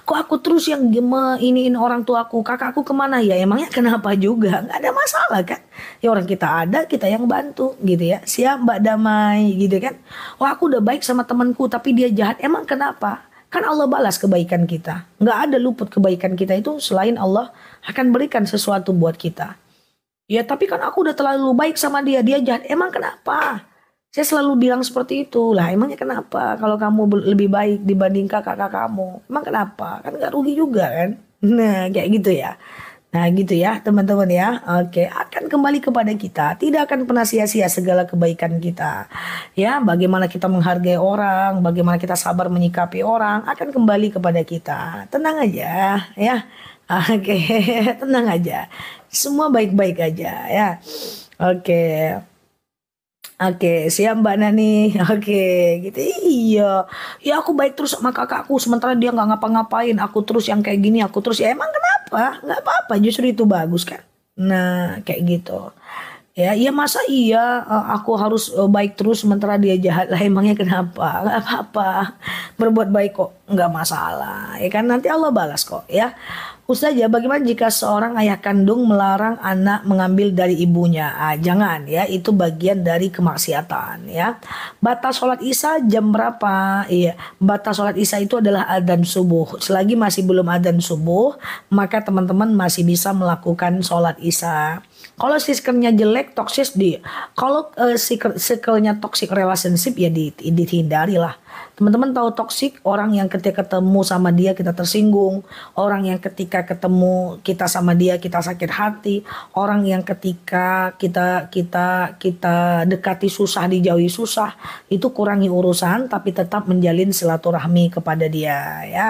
kok aku terus yang iniin orang tuaku kakakku kemana ya emangnya kenapa juga nggak ada masalah kan ya orang kita ada kita yang bantu gitu ya siap mbak damai gitu kan wah aku udah baik sama temanku tapi dia jahat emang kenapa Kan Allah balas kebaikan kita. Nggak ada luput kebaikan kita itu selain Allah akan berikan sesuatu buat kita. Ya tapi kan aku udah terlalu baik sama dia, dia jahat. Emang kenapa? Saya selalu bilang seperti itu. Lah emangnya kenapa kalau kamu lebih baik dibanding kakak-kakak kamu? Emang kenapa? Kan nggak rugi juga kan? Nah kayak gitu ya. Nah gitu ya teman-teman ya. Oke akan kembali kepada kita. Tidak akan pernah sia-sia segala kebaikan kita. Ya bagaimana kita menghargai orang. Bagaimana kita sabar menyikapi orang. Akan kembali kepada kita. Tenang aja ya. Oke tenang aja. Semua baik-baik aja ya. Oke. Oke, siap Mbak Nani. Oke, gitu. Iya. Ya aku baik terus sama kakakku sementara dia nggak ngapa-ngapain. Aku terus yang kayak gini, aku terus ya emang kenapa? Nggak apa-apa, justru itu bagus kan. Nah, kayak gitu. Ya, iya masa iya eh, aku harus eh, baik terus sementara dia jahat lah emangnya kenapa? Nggak apa-apa. Berbuat baik kok nggak masalah. Ya kan nanti Allah balas kok ya. Ustazah, bagaimana jika seorang ayah kandung melarang anak mengambil dari ibunya? Ah, jangan ya, itu bagian dari kemaksiatan ya. Batas sholat isya jam berapa? Iya, batas sholat isya itu adalah adzan subuh. Selagi masih belum adzan subuh, maka teman-teman masih bisa melakukan sholat isya. Kalau sistemnya jelek, toksis di. Kalau uh, eh, circle-nya toxic relationship ya di, dihindari lah. Teman-teman tahu toxic orang yang ketika ketemu sama dia kita tersinggung, orang yang ketika ketemu kita sama dia kita sakit hati, orang yang ketika kita kita kita dekati susah dijauhi susah, itu kurangi urusan tapi tetap menjalin silaturahmi kepada dia ya.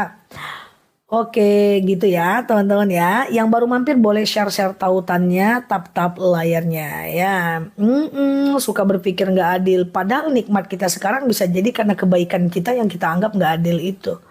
Oke, gitu ya, teman-teman ya. Yang baru mampir boleh share-share tautannya, tap-tap layarnya ya. Mm-mm, suka berpikir nggak adil, padahal nikmat kita sekarang bisa jadi karena kebaikan kita yang kita anggap nggak adil itu.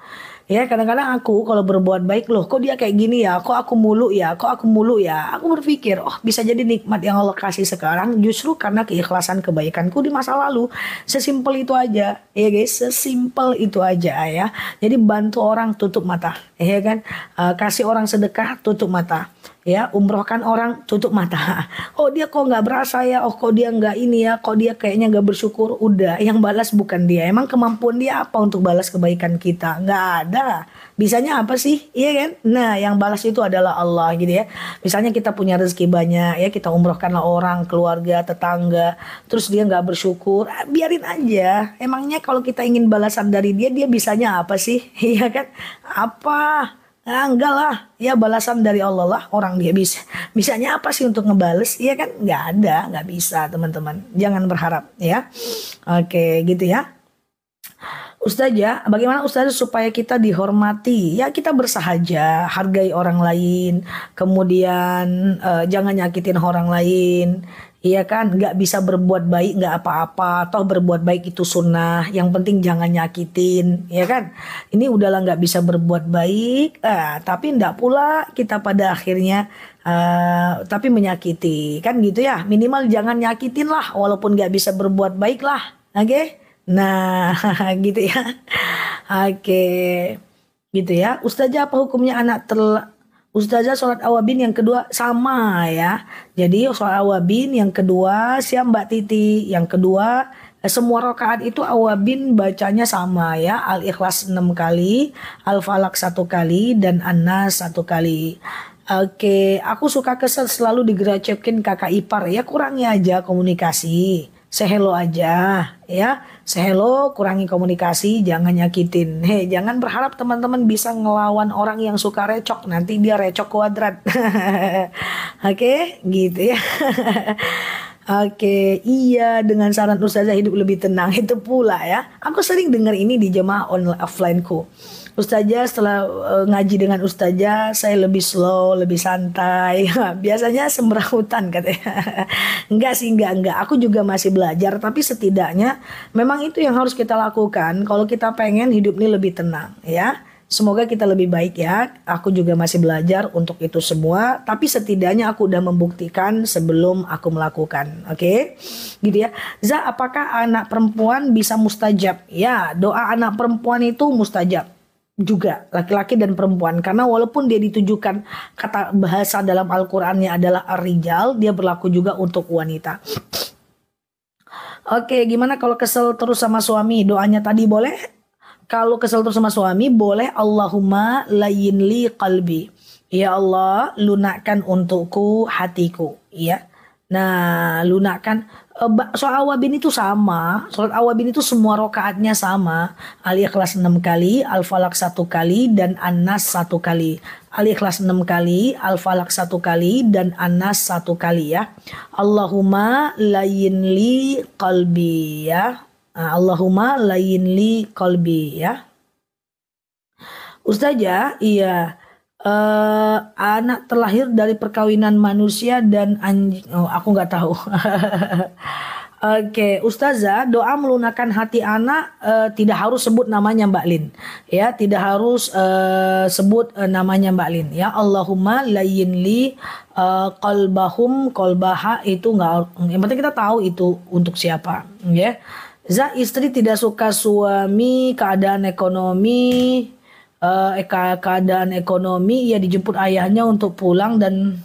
Ya kadang-kadang aku kalau berbuat baik loh kok dia kayak gini ya, kok aku mulu ya, kok aku mulu ya. Aku berpikir oh bisa jadi nikmat yang Allah kasih sekarang justru karena keikhlasan kebaikanku di masa lalu. Sesimpel itu aja ya guys, sesimpel itu aja ya. Jadi bantu orang tutup mata ya kan, eh, kasih orang sedekah tutup mata ya umrohkan orang tutup mata oh dia kok nggak berasa ya oh kok dia nggak ini ya kok dia kayaknya nggak bersyukur udah yang balas bukan dia emang kemampuan dia apa untuk balas kebaikan kita nggak ada bisanya apa sih iya kan nah yang balas itu adalah Allah gitu ya misalnya kita punya rezeki banyak ya kita umrohkanlah orang keluarga tetangga terus dia nggak bersyukur ah, biarin aja emangnya kalau kita ingin balasan dari dia dia bisanya apa sih iya kan apa Nah, enggak lah ya balasan dari Allah lah orang dia bisa bisanya apa sih untuk ngebales Iya kan nggak ada nggak bisa teman-teman jangan berharap ya oke gitu ya Ustazah, ya, bagaimana Ustazah supaya kita dihormati? Ya kita bersahaja, hargai orang lain, kemudian eh, jangan nyakitin orang lain, Iya kan, nggak bisa berbuat baik nggak apa-apa, toh berbuat baik itu sunnah. Yang penting jangan nyakitin, ya kan? Ini udahlah nggak bisa berbuat baik, eh, tapi ndak pula kita pada akhirnya eh, tapi menyakiti, kan gitu ya? Minimal jangan nyakitin lah, walaupun nggak bisa berbuat baik lah, oke? Okay? Nah, gitu ya. Oke, okay. gitu ya. Ustazah apa hukumnya anak Ustazah sholat awabin yang kedua sama ya. Jadi sholat awabin yang kedua siap Mbak Titi. Yang kedua eh, semua rokaat itu awabin bacanya sama ya. Al-Ikhlas 6 kali, Al-Falak 1 kali, dan An-Nas 1 kali. Oke, aku suka kesel selalu digeracekin kakak ipar ya kurangnya aja komunikasi sehelo aja ya sehelo kurangi komunikasi jangan nyakitin hei jangan berharap teman-teman bisa ngelawan orang yang suka recok nanti dia recok kuadrat oke okay? gitu ya Oke, okay, iya dengan saran Ustazah hidup lebih tenang itu pula ya. Aku sering dengar ini di jemaah online ku Ustazah setelah uh, ngaji dengan Ustazah saya lebih slow, lebih santai. Biasanya semerahutan katanya. enggak sih, enggak, enggak. Aku juga masih belajar tapi setidaknya memang itu yang harus kita lakukan kalau kita pengen hidup ini lebih tenang ya. Semoga kita lebih baik ya. Aku juga masih belajar untuk itu semua, tapi setidaknya aku udah membuktikan sebelum aku melakukan. Oke. Okay? Gitu ya. Za, apakah anak perempuan bisa mustajab? Ya, doa anak perempuan itu mustajab juga laki-laki dan perempuan karena walaupun dia ditujukan kata bahasa dalam Al-Qur'annya adalah ar-rijal dia berlaku juga untuk wanita. Oke, gimana kalau kesel terus sama suami? Doanya tadi boleh? Kalau kesel terus sama suami boleh Allahumma layinli qalbi. Ya Allah, lunakkan untukku hatiku, ya. Nah, lunakkan e, soal awabin itu sama, sholat awabin itu semua rokaatnya sama. al ikhlas 6 kali, al falak 1 kali dan an-nas 1 kali. al ikhlas 6 kali, al falak 1 kali dan an-nas 1 kali ya. Allahumma layin li qalbi ya. Ah, Allahumma layin li qalbi ya. Ustazah, iya uh, anak terlahir dari perkawinan manusia dan anjing. Oh, aku nggak tahu. Oke, okay. Ustazah, doa melunakkan hati anak uh, tidak harus sebut namanya Mbak Lin. Ya, tidak harus uh, sebut uh, namanya Mbak Lin. Ya, Allahumma layin li uh, qalbahum qalbaha itu enggak yang penting kita tahu itu untuk siapa, ya. Yeah. Za istri tidak suka suami, keadaan ekonomi, uh, keadaan ekonomi ia dijemput ayahnya untuk pulang dan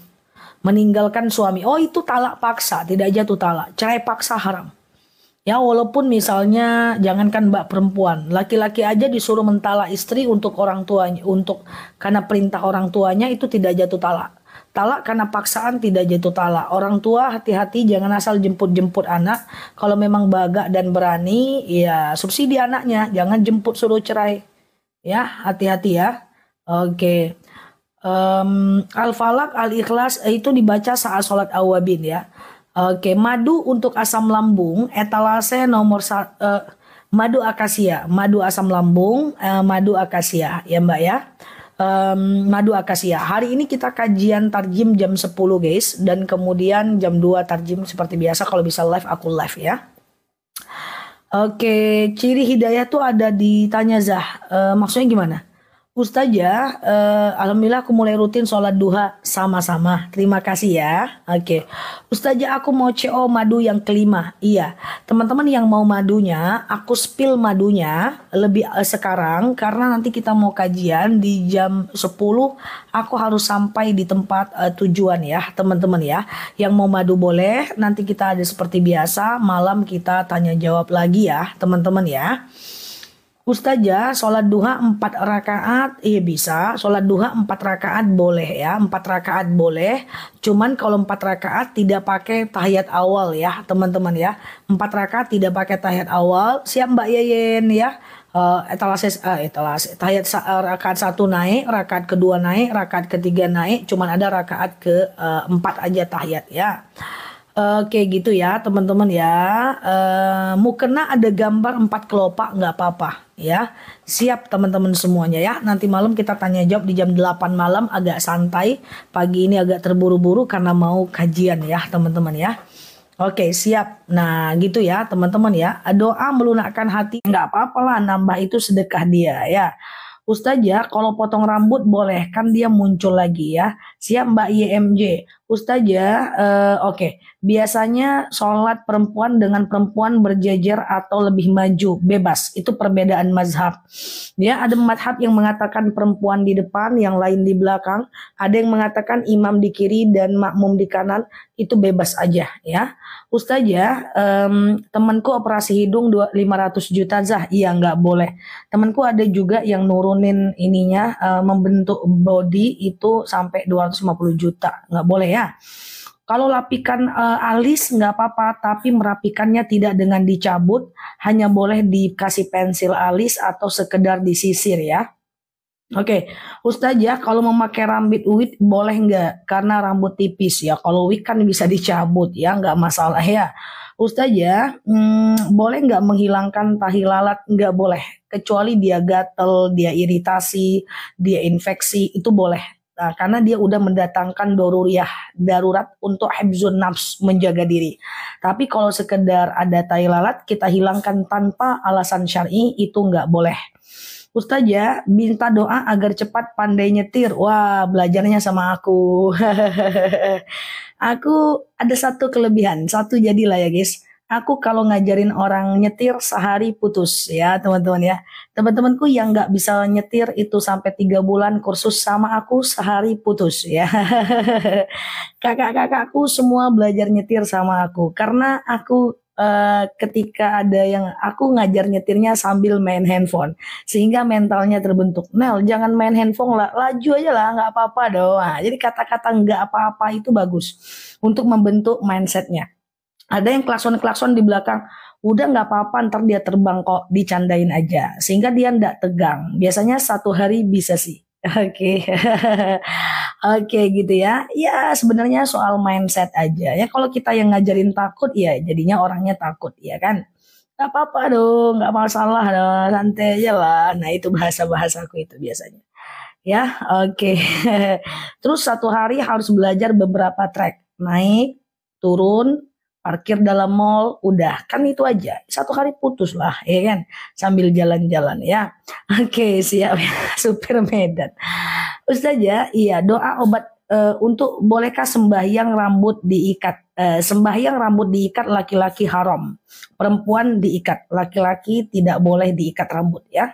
meninggalkan suami. Oh itu talak paksa, tidak jatuh talak. Cerai paksa haram. Ya walaupun misalnya jangankan mbak perempuan, laki-laki aja disuruh mentala istri untuk orang tuanya, untuk karena perintah orang tuanya itu tidak jatuh talak. Talak karena paksaan tidak jatuh talak. Orang tua hati-hati jangan asal jemput-jemput anak. Kalau memang bagak dan berani, ya subsidi anaknya, jangan jemput suruh cerai. Ya, hati-hati ya. Oke. Um, Al-Falak, Al-Ikhlas eh, itu dibaca saat sholat awabin ya. Oke, madu untuk asam lambung, etalase nomor sa, uh, madu akasia, madu asam lambung, uh, madu akasia ya Mbak ya. Um, madu akasia. Hari ini kita kajian tarjim jam 10 guys dan kemudian jam 2 tarjim seperti biasa kalau bisa live aku live ya. Oke, ciri hidayah tuh ada di tanya Zah. E, maksudnya gimana? Ustazah, eh, alhamdulillah aku mulai rutin sholat duha sama-sama. Terima kasih ya. Oke, okay. Ustazah aku mau CO madu yang kelima. Iya, teman-teman yang mau madunya, aku spill madunya lebih eh, sekarang karena nanti kita mau kajian di jam 10 aku harus sampai di tempat eh, tujuan ya, teman-teman ya. Yang mau madu boleh, nanti kita ada seperti biasa malam kita tanya jawab lagi ya, teman-teman ya. Ustazah, sholat duha empat rakaat, iya bisa. Sholat duha empat rakaat boleh ya, empat rakaat boleh. Cuman kalau empat rakaat tidak pakai tahiyat awal ya, teman-teman ya. Empat rakaat tidak pakai tahiyat awal. Siap Mbak Yeyen ya. Uh, eh, etalase, uh, etalase, tahiyat uh, rakaat satu naik, rakaat kedua naik, rakaat ketiga naik. Cuman ada rakaat ke uh, empat aja tahiyat ya. Oke eh, gitu ya teman-teman ya. Uh, mukena ada gambar empat kelopak nggak apa-apa ya. Siap teman-teman semuanya ya. Nanti malam kita tanya jawab di jam 8 malam agak santai. Pagi ini agak terburu-buru karena mau kajian ya teman-teman ya. Oke siap. Nah gitu ya teman-teman ya. Doa melunakkan hati nggak apa-apalah nambah itu sedekah dia ya. Ustazah kalau potong rambut boleh kan dia muncul lagi ya. Siap Mbak YMJ. Ustazah, eh, uh, oke. Okay. Biasanya sholat perempuan dengan perempuan berjajar atau lebih maju, bebas. Itu perbedaan mazhab. Ya, ada mazhab yang mengatakan perempuan di depan, yang lain di belakang. Ada yang mengatakan imam di kiri dan makmum di kanan. Itu bebas aja, ya. Ustazah, ya, um, temanku operasi hidung 500 juta zah. Iya, nggak boleh. Temanku ada juga yang nurunin ininya, uh, membentuk body itu sampai 250 juta. Nggak boleh ya Nah, kalau lapikan uh, eh, alis nggak apa-apa, tapi merapikannya tidak dengan dicabut, hanya boleh dikasih pensil alis atau sekedar disisir ya. Oke, okay. Ustazah ya, kalau memakai rambut wig boleh nggak? Karena rambut tipis ya. Kalau wig kan bisa dicabut ya, nggak masalah ya. Ustazah, ya, hmm, boleh nggak menghilangkan tahi lalat? Nggak boleh, kecuali dia gatel, dia iritasi, dia infeksi, itu boleh Nah, karena dia udah mendatangkan doruriah, darurat untuk hebzun nafs, menjaga diri. Tapi kalau sekedar ada tai lalat, kita hilangkan tanpa alasan syar'i, itu nggak boleh. Ustazah, minta doa agar cepat pandai nyetir. Wah, belajarnya sama aku. aku ada satu kelebihan, satu jadilah ya guys aku kalau ngajarin orang nyetir sehari putus ya teman-teman ya. Teman-temanku yang nggak bisa nyetir itu sampai tiga bulan kursus sama aku sehari putus ya. Kakak-kakakku semua belajar nyetir sama aku karena aku Uh, ketika ada yang aku ngajar nyetirnya sambil main handphone sehingga mentalnya terbentuk Nel jangan main handphone lah laju aja lah nggak apa-apa doa nah, jadi kata-kata nggak apa-apa itu bagus untuk membentuk mindsetnya ada yang klakson-klakson di belakang udah nggak apa-apa ntar dia terbang kok dicandain aja sehingga dia ndak tegang biasanya satu hari bisa sih oke okay. oke okay, gitu ya ya sebenarnya soal mindset aja ya kalau kita yang ngajarin takut ya jadinya orangnya takut ya kan nggak apa-apa dong nggak masalah dong santai aja lah nah itu bahasa bahasaku itu biasanya ya oke okay. terus satu hari harus belajar beberapa track naik turun parkir dalam mall, udah kan itu aja. Satu hari putus lah, ya kan? Sambil jalan-jalan ya. Oke, siap ya, supir Medan. Ustazah, iya doa obat e, untuk bolehkah sembahyang rambut diikat? E, sembahyang rambut diikat laki-laki haram, perempuan diikat, laki-laki tidak boleh diikat rambut ya.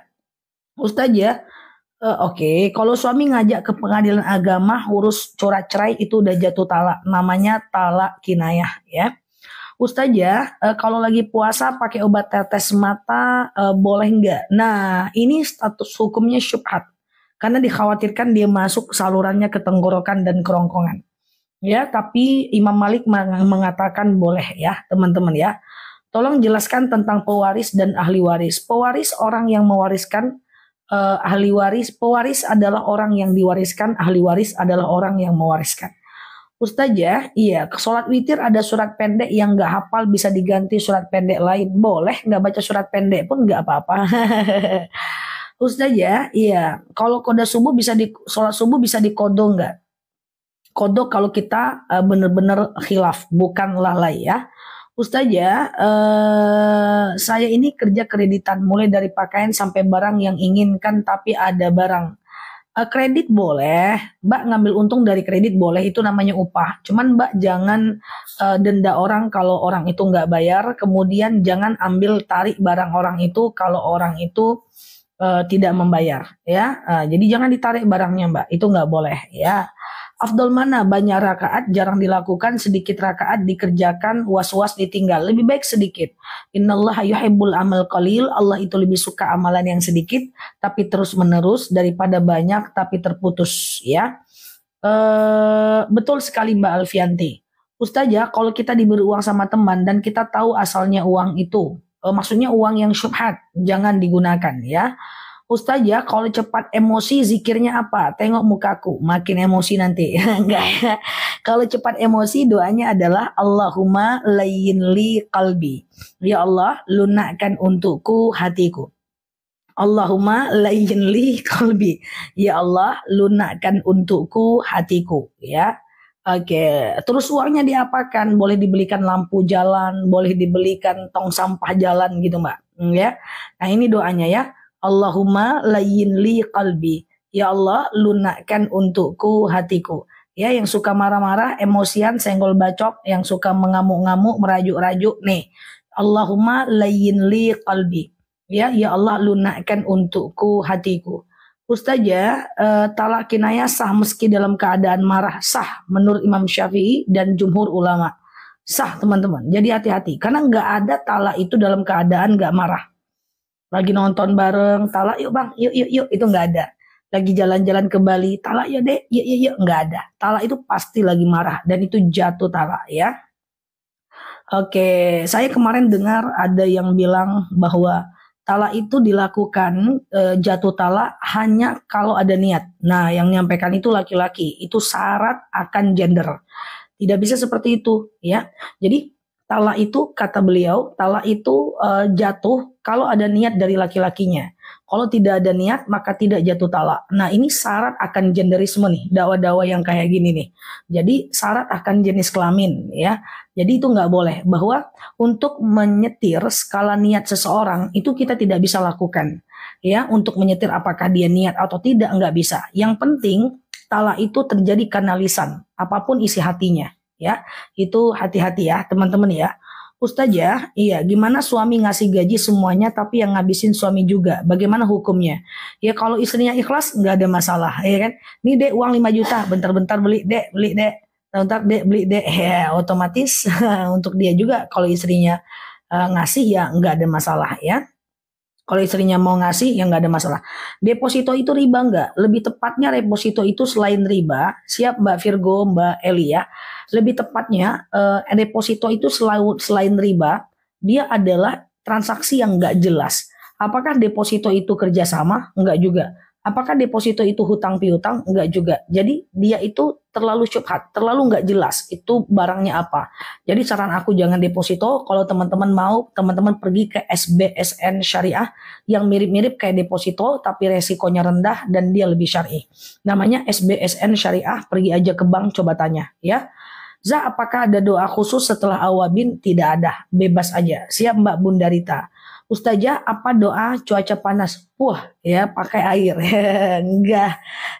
Ustazah, Uh, Oke, okay. kalau suami ngajak ke pengadilan agama, urus corak cerai itu udah jatuh talak, namanya talak kinayah ya. Ustazah, ya, eh, e, kalau lagi puasa pakai obat tetes mata e, boleh nggak? Nah, ini status hukumnya syubhat karena dikhawatirkan dia masuk salurannya ke tenggorokan dan kerongkongan. Ya, tapi Imam Malik mengatakan boleh ya, teman-teman ya. Tolong jelaskan tentang pewaris dan ahli waris. Pewaris orang yang mewariskan eh, ahli waris. Pewaris adalah orang yang diwariskan, ahli waris adalah orang yang mewariskan. Ustazah, iya, ke sholat witir ada surat pendek yang nggak hafal bisa diganti surat pendek lain. Boleh nggak baca surat pendek pun nggak apa-apa. Ustazah, iya, kalau kode subuh bisa di sholat subuh bisa dikodo nggak? Kodo kalau kita eh, bener-bener uh, khilaf, bukan lalai ya. Ustazah, eh, saya ini kerja kreditan mulai dari pakaian sampai barang yang inginkan tapi ada barang uh, kredit boleh, Mbak ngambil untung dari kredit boleh itu namanya upah. Cuman Mbak jangan uh, denda orang kalau orang itu nggak bayar, kemudian jangan ambil tarik barang orang itu kalau orang itu uh, tidak membayar, ya. Uh, jadi jangan ditarik barangnya Mbak, itu nggak boleh, ya. Afdol mana banyak rakaat jarang dilakukan, sedikit rakaat dikerjakan, was-was ditinggal. Lebih baik sedikit. Innallaha yuhibbul amal qalil, Allah itu lebih suka amalan yang sedikit tapi terus-menerus daripada banyak tapi terputus, ya. E, betul sekali Mbak Alfianti. Ustazah, kalau kita diberi uang sama teman dan kita tahu asalnya uang itu, e, maksudnya uang yang syubhat, jangan digunakan ya. Ustaz kalau cepat emosi zikirnya apa? Tengok mukaku, makin emosi nanti. Enggak ya. Kalau cepat emosi doanya adalah Allahumma layin li qalbi. Ya Allah, lunakkan untukku hatiku. Allahumma layin li qalbi. Ya Allah, lunakkan untukku hatiku, ya. Oke, terus uangnya diapakan? Boleh dibelikan lampu jalan, boleh dibelikan tong sampah jalan gitu, Mbak. Hmm, ya. Nah, ini doanya ya. Allahumma layin li qalbi. Ya Allah, lunakkan untukku hatiku. Ya, yang suka marah-marah, emosian, senggol bacok, yang suka mengamuk-ngamuk, merajuk-rajuk nih. Allahumma layin li qalbi. Ya, ya Allah lunakkan untukku hatiku. Ustazah, e, talak kinayah sah meski dalam keadaan marah sah menurut Imam Syafi'i dan jumhur ulama. Sah teman-teman. Jadi hati-hati karena nggak ada talak itu dalam keadaan nggak marah lagi nonton bareng tala yuk bang yuk yuk yuk itu nggak ada lagi jalan-jalan ke Bali tala ya deh yuk yuk yuk nggak ada tala itu pasti lagi marah dan itu jatuh tala ya Oke, saya kemarin dengar ada yang bilang bahwa tala itu dilakukan e, jatuh tala hanya kalau ada niat. Nah, yang menyampaikan itu laki-laki, itu syarat akan gender. Tidak bisa seperti itu, ya. Jadi Talak itu kata beliau, talak itu uh, jatuh kalau ada niat dari laki-lakinya. Kalau tidak ada niat maka tidak jatuh talak. Nah, ini syarat akan genderisme nih, dawa-dawa yang kayak gini nih. Jadi syarat akan jenis kelamin ya. Jadi itu nggak boleh bahwa untuk menyetir skala niat seseorang itu kita tidak bisa lakukan ya untuk menyetir apakah dia niat atau tidak nggak bisa. Yang penting talak itu terjadi karena lisan, apapun isi hatinya ya. Itu hati-hati ya teman-teman ya. Ustazah, iya, gimana suami ngasih gaji semuanya tapi yang ngabisin suami juga? Bagaimana hukumnya? Ya kalau istrinya ikhlas nggak ada masalah, ya kan? Nih dek uang 5 juta, bentar-bentar beli dek, beli dek, bentar dek beli dek, ya otomatis untuk dia juga kalau istrinya uh, ngasih ya nggak ada masalah ya. Kalau istrinya mau ngasih ya nggak ada masalah. Deposito itu riba nggak? Lebih tepatnya deposito itu selain riba, siap Mbak Virgo, Mbak Elia. Ya lebih tepatnya uh, deposito itu selain, selain riba, dia adalah transaksi yang nggak jelas. Apakah deposito itu kerjasama? Nggak juga. Apakah deposito itu hutang piutang? Nggak juga. Jadi dia itu terlalu syubhat, terlalu nggak jelas itu barangnya apa. Jadi saran aku jangan deposito. Kalau teman-teman mau, teman-teman pergi ke SBSN Syariah yang mirip-mirip kayak deposito tapi resikonya rendah dan dia lebih syari. Namanya SBSN Syariah. Pergi aja ke bank coba tanya ya. Za, apakah ada doa khusus setelah awabin? Tidak ada, bebas aja. Siap Mbak Bunda Rita. Ustazah, apa doa cuaca panas? Wah, ya pakai air. enggak.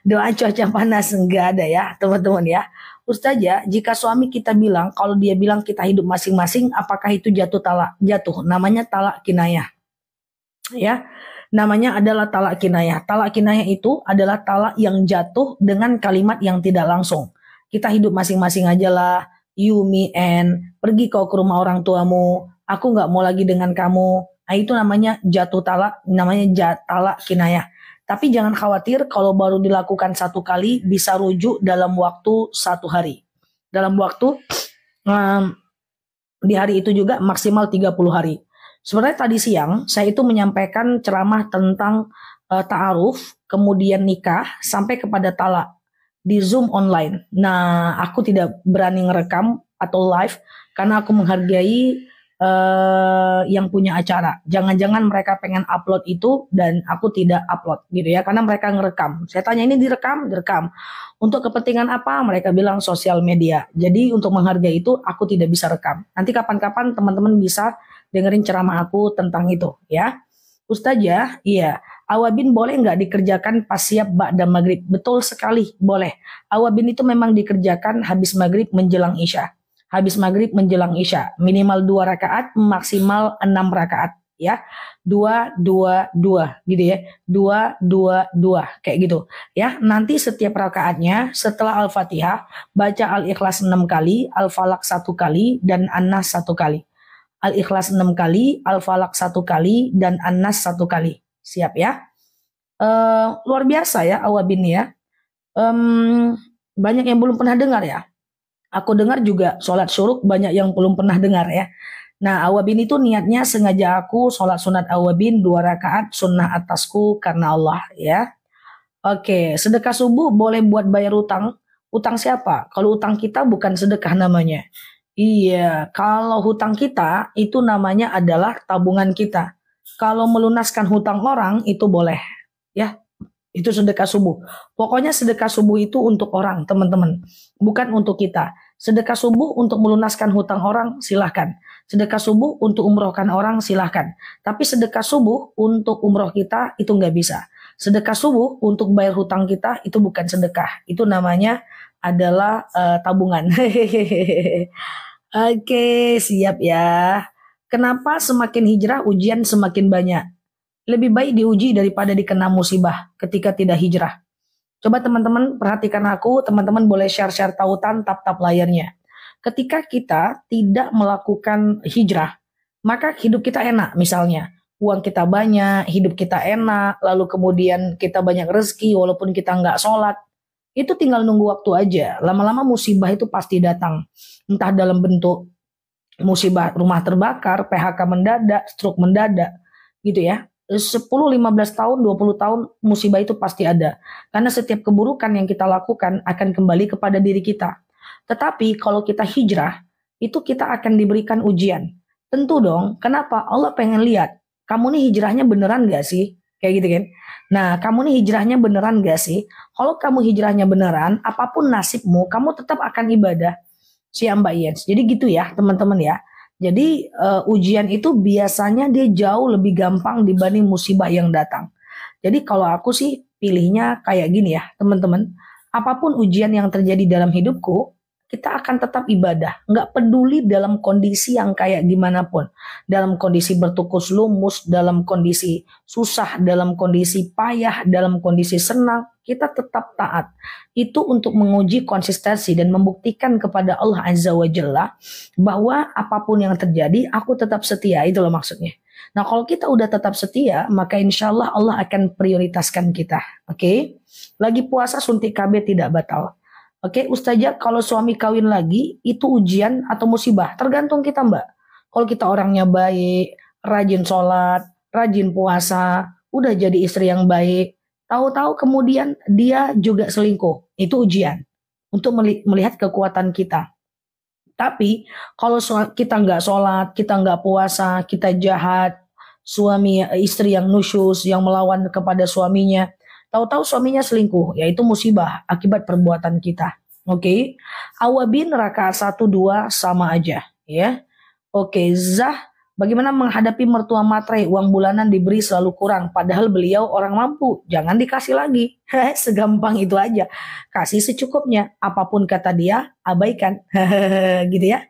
Doa cuaca panas enggak ada ya, teman-teman ya. Ustazah, jika suami kita bilang kalau dia bilang kita hidup masing-masing, apakah itu jatuh talak? Jatuh. Namanya talak kinayah. Ya. Namanya adalah talak kinayah. Talak kinayah itu adalah talak yang jatuh dengan kalimat yang tidak langsung kita hidup masing-masing aja lah, you, me, and, pergi kau ke rumah orang tuamu, aku nggak mau lagi dengan kamu. Nah itu namanya jatuh talak, namanya jatala kinayah. Tapi jangan khawatir kalau baru dilakukan satu kali bisa rujuk dalam waktu satu hari. Dalam waktu um, di hari itu juga maksimal 30 hari. Sebenarnya tadi siang saya itu menyampaikan ceramah tentang uh, ta'aruf, kemudian nikah sampai kepada talak di Zoom online. Nah, aku tidak berani ngerekam atau live karena aku menghargai uh, yang punya acara. Jangan-jangan mereka pengen upload itu dan aku tidak upload gitu ya karena mereka ngerekam. Saya tanya ini direkam, direkam. Untuk kepentingan apa? Mereka bilang sosial media. Jadi untuk menghargai itu aku tidak bisa rekam. Nanti kapan-kapan teman-teman bisa dengerin ceramah aku tentang itu ya. Ustazah, iya. Awabin boleh nggak dikerjakan pas siap ba'da maghrib? Betul sekali, boleh. Awabin itu memang dikerjakan habis maghrib menjelang isya. Habis maghrib menjelang isya. Minimal dua rakaat, maksimal enam rakaat. Ya, dua, dua, dua, gitu ya, dua, dua, dua, kayak gitu. Ya, nanti setiap rakaatnya setelah al-fatihah baca al-ikhlas enam kali, al-falak satu kali, dan an-nas satu kali. Al-Ikhlas enam kali, al falak satu kali, dan An-Nas satu kali. Siap ya. Uh, luar biasa ya Awabin ya. Um, banyak yang belum pernah dengar ya. Aku dengar juga sholat syuruk banyak yang belum pernah dengar ya. Nah Awabin itu niatnya sengaja aku sholat sunat Awabin dua rakaat sunnah atasku karena Allah ya. Oke, sedekah subuh boleh buat bayar utang. Utang siapa? Kalau utang kita bukan sedekah namanya. Iya, kalau hutang kita itu namanya adalah tabungan kita kalau melunaskan hutang orang itu boleh ya itu sedekah subuh. Pokoknya sedekah subuh itu untuk orang, teman-teman. Bukan untuk kita. Sedekah subuh untuk melunaskan hutang orang, silahkan. Sedekah subuh untuk umrohkan orang, silahkan. Tapi sedekah subuh untuk umroh kita, itu nggak bisa. Sedekah subuh untuk bayar hutang kita, itu bukan sedekah. Itu namanya adalah uh, tabungan. Oke, okay, siap ya. Kenapa semakin hijrah ujian semakin banyak? Lebih baik diuji daripada dikena musibah ketika tidak hijrah. Coba teman-teman perhatikan aku, teman-teman boleh share-share tautan tap-tap layarnya. Ketika kita tidak melakukan hijrah, maka hidup kita enak misalnya. Uang kita banyak, hidup kita enak, lalu kemudian kita banyak rezeki walaupun kita nggak sholat. Itu tinggal nunggu waktu aja. Lama-lama musibah itu pasti datang. Entah dalam bentuk musibah rumah terbakar, PHK mendadak, stroke mendadak gitu ya. 10, 15 tahun, 20 tahun musibah itu pasti ada. Karena setiap keburukan yang kita lakukan akan kembali kepada diri kita. Tetapi kalau kita hijrah, itu kita akan diberikan ujian. Tentu dong, kenapa? Allah pengen lihat, kamu nih hijrahnya beneran gak sih? Kayak gitu kan. Nah, kamu nih hijrahnya beneran gak sih? Kalau kamu hijrahnya beneran, apapun nasibmu, kamu tetap akan ibadah. Siap Mbak Yens. Jadi gitu ya teman-teman ya. Jadi uh, ujian itu biasanya dia jauh lebih gampang dibanding musibah yang datang. Jadi kalau aku sih pilihnya kayak gini ya teman-teman. Apapun ujian yang terjadi dalam hidupku, kita akan tetap ibadah. Nggak peduli dalam kondisi yang kayak gimana pun. Dalam kondisi bertukus lumus, dalam kondisi susah, dalam kondisi payah, dalam kondisi senang, kita tetap taat. Itu untuk menguji konsistensi dan membuktikan kepada Allah Azza wa Jalla bahwa apapun yang terjadi, aku tetap setia. Itu loh maksudnya. Nah kalau kita udah tetap setia, maka insya Allah Allah akan prioritaskan kita. Oke, okay? lagi puasa suntik KB tidak batal. Oke, okay? Ustazah kalau suami kawin lagi itu ujian atau musibah tergantung kita mbak. Kalau kita orangnya baik, rajin sholat, rajin puasa, udah jadi istri yang baik, Tahu-tahu kemudian dia juga selingkuh. Itu ujian untuk melihat kekuatan kita. Tapi kalau kita nggak sholat, kita nggak puasa, kita jahat, suami eh, istri yang nusyus, yang melawan kepada suaminya, tahu-tahu suaminya selingkuh, yaitu musibah akibat perbuatan kita. Oke, okay? awabin neraka satu dua sama aja, ya. Oke, okay. zah Bagaimana menghadapi mertua matre uang bulanan diberi selalu kurang padahal beliau orang mampu. Jangan dikasih lagi. Segampang itu aja. Kasih secukupnya. Apapun kata dia, abaikan. gitu ya.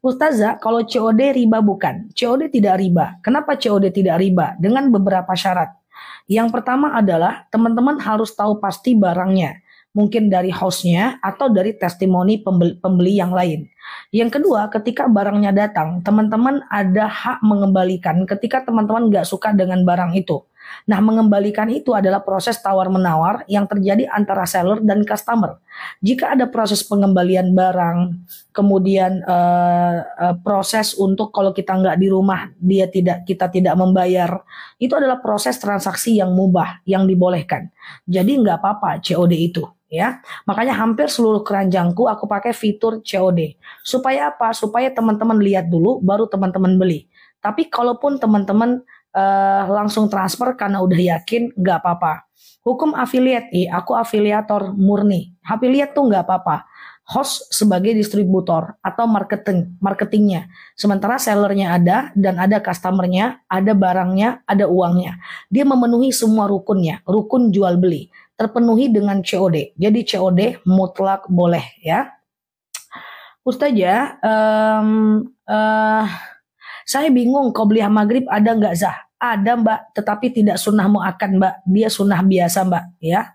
Ustazah, kalau COD riba bukan. COD tidak riba. Kenapa COD tidak riba? Dengan beberapa syarat. Yang pertama adalah teman-teman harus tahu pasti barangnya mungkin dari hostnya atau dari testimoni pembeli, pembeli yang lain. Yang kedua, ketika barangnya datang, teman-teman ada hak mengembalikan ketika teman-teman nggak suka dengan barang itu. Nah, mengembalikan itu adalah proses tawar-menawar yang terjadi antara seller dan customer. Jika ada proses pengembalian barang, kemudian uh, uh, proses untuk kalau kita nggak di rumah, dia tidak kita tidak membayar, itu adalah proses transaksi yang mubah yang dibolehkan. Jadi nggak apa-apa COD itu ya. Makanya hampir seluruh keranjangku aku pakai fitur COD. Supaya apa? Supaya teman-teman lihat dulu baru teman-teman beli. Tapi kalaupun teman-teman uh, langsung transfer karena udah yakin nggak apa-apa. Hukum afiliat, i, aku afiliator murni. Afiliat tuh nggak apa-apa. Host sebagai distributor atau marketing, marketingnya. Sementara sellernya ada dan ada customernya, ada barangnya, ada uangnya. Dia memenuhi semua rukunnya, rukun jual beli. Terpenuhi dengan COD. Jadi COD mutlak boleh ya. Ustazah, um, uh, saya bingung kau beli maghrib ada nggak zah? Ada mbak, tetapi tidak sunnah muakkad mbak. Dia sunnah biasa mbak, ya.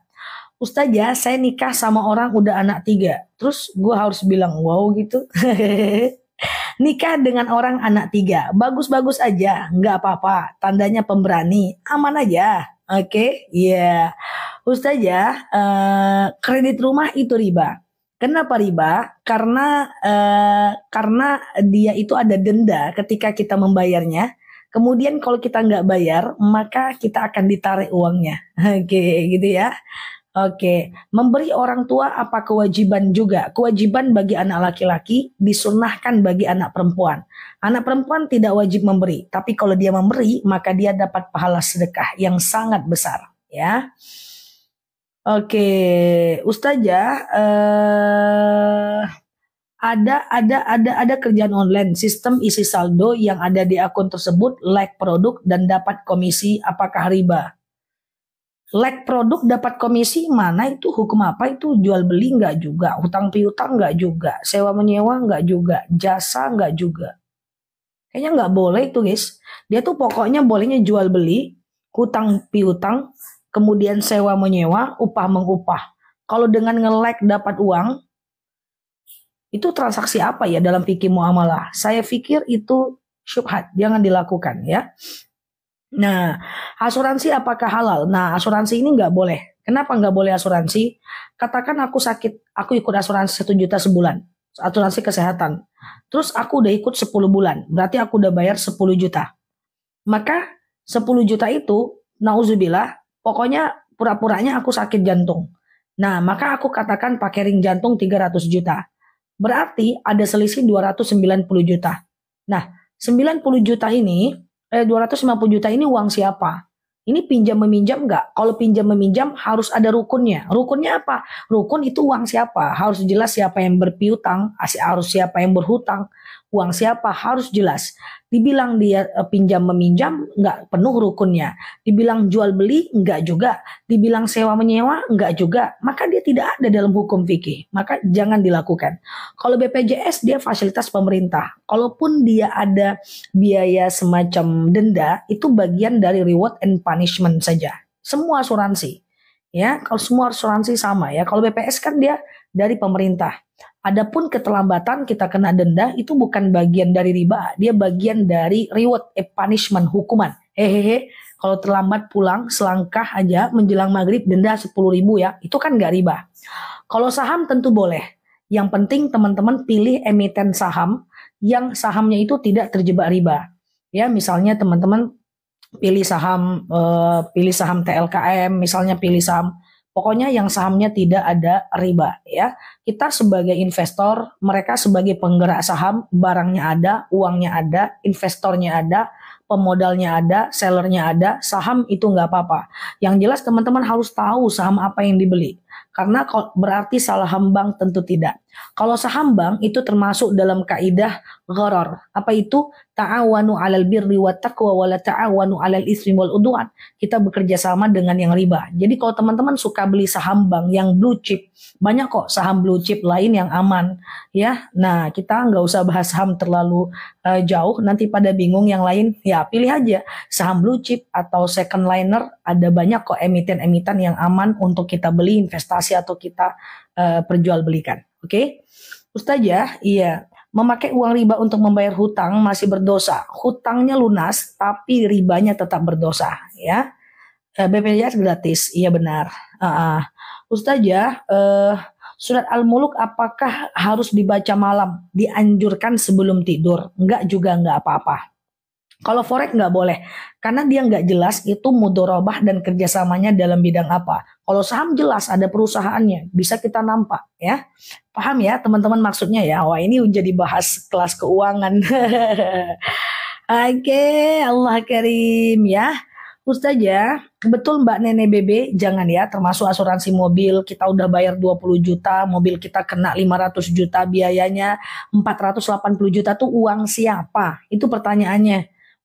Ustazah, saya nikah sama orang udah anak tiga. Terus gue harus bilang wow gitu. nikah dengan orang anak tiga, bagus-bagus aja, nggak apa-apa. Tandanya pemberani, aman aja. Oke, okay? iya. Ustazah, eh, kredit rumah itu riba. Kenapa riba? Karena eh, karena dia itu ada denda ketika kita membayarnya Kemudian kalau kita nggak bayar, maka kita akan ditarik uangnya. Oke, gitu ya. Oke, memberi orang tua apa kewajiban juga? Kewajiban bagi anak laki-laki, disunahkan bagi anak perempuan. Anak perempuan tidak wajib memberi, tapi kalau dia memberi, maka dia dapat pahala sedekah yang sangat besar, ya. Oke, Ustazah, eh ada ada ada ada kerjaan online sistem isi saldo yang ada di akun tersebut like produk dan dapat komisi apakah riba like produk dapat komisi mana itu hukum apa itu jual beli nggak juga hutang piutang nggak juga sewa menyewa nggak juga jasa nggak juga kayaknya nggak boleh itu guys dia tuh pokoknya bolehnya jual beli hutang piutang kemudian sewa menyewa upah mengupah kalau dengan nge-like dapat uang itu transaksi apa ya dalam fikih muamalah? Saya pikir itu syubhat, jangan dilakukan ya. Nah, asuransi apakah halal? Nah, asuransi ini nggak boleh. Kenapa nggak boleh asuransi? Katakan aku sakit, aku ikut asuransi 1 juta sebulan. Asuransi kesehatan. Terus aku udah ikut 10 bulan. Berarti aku udah bayar 10 juta. Maka 10 juta itu, nauzubillah, pokoknya pura-puranya aku sakit jantung. Nah, maka aku katakan pakai ring jantung 300 juta. Berarti ada selisih 290 juta. Nah, 90 juta ini, eh, 250 juta ini uang siapa? Ini pinjam meminjam nggak? Kalau pinjam meminjam harus ada rukunnya. Rukunnya apa? Rukun itu uang siapa? Harus jelas siapa yang berpiutang, harus siapa yang berhutang uang siapa harus jelas. Dibilang dia eh, pinjam meminjam nggak penuh rukunnya. Dibilang jual beli nggak juga. Dibilang sewa menyewa nggak juga. Maka dia tidak ada dalam hukum fikih. Maka jangan dilakukan. Kalau BPJS dia fasilitas pemerintah. Kalaupun dia ada biaya semacam denda itu bagian dari reward and punishment saja. Semua asuransi. Ya, kalau semua asuransi sama ya. Kalau BPS kan dia dari pemerintah. Adapun keterlambatan kita kena denda itu bukan bagian dari riba, dia bagian dari reward eh, punishment hukuman. Hehehe. Kalau terlambat pulang selangkah aja menjelang maghrib denda 10.000 ribu ya, itu kan nggak riba. Kalau saham tentu boleh. Yang penting teman-teman pilih emiten saham yang sahamnya itu tidak terjebak riba. Ya, misalnya teman-teman pilih saham uh, pilih saham TLKM misalnya pilih saham pokoknya yang sahamnya tidak ada riba ya. Kita sebagai investor, mereka sebagai penggerak saham, barangnya ada, uangnya ada, investornya ada, pemodalnya ada, sellernya ada, saham itu nggak apa-apa. Yang jelas teman-teman harus tahu saham apa yang dibeli. Karena berarti salah hambang tentu tidak. Kalau saham bank itu termasuk dalam kaidah gharar. Apa itu? Ta'awanu 'alal birri wat taqwa wa la ta'awanu 'alal ismi wal udwan. Kita bekerja sama dengan yang riba. Jadi kalau teman-teman suka beli saham bank yang blue chip, banyak kok saham blue chip lain yang aman, ya. Nah, kita nggak usah bahas saham terlalu uh, jauh, nanti pada bingung yang lain. Ya, pilih aja saham blue chip atau second liner, ada banyak kok emiten-emiten yang aman untuk kita beli investasi atau kita uh, eh, perjualbelikan. Oke. Okay? Ustazah, iya. Memakai uang riba untuk membayar hutang masih berdosa. Hutangnya lunas tapi ribanya tetap berdosa, ya. Eh, BPJS gratis, iya benar. Uh, uh. Ustazah, uh, eh, surat Al-Muluk apakah harus dibaca malam? Dianjurkan sebelum tidur? Enggak juga enggak apa-apa. Kalau forex nggak boleh, karena dia nggak jelas itu mudorobah dan kerjasamanya dalam bidang apa. Kalau saham jelas ada perusahaannya, bisa kita nampak ya. Paham ya teman-teman maksudnya ya? Wah ini jadi bahas kelas keuangan. Oke, okay, Allah karim ya. Ustazah, ya, betul Mbak Nenek BB, jangan ya, termasuk asuransi mobil, kita udah bayar 20 juta, mobil kita kena 500 juta biayanya, 480 juta tuh uang siapa? Itu pertanyaannya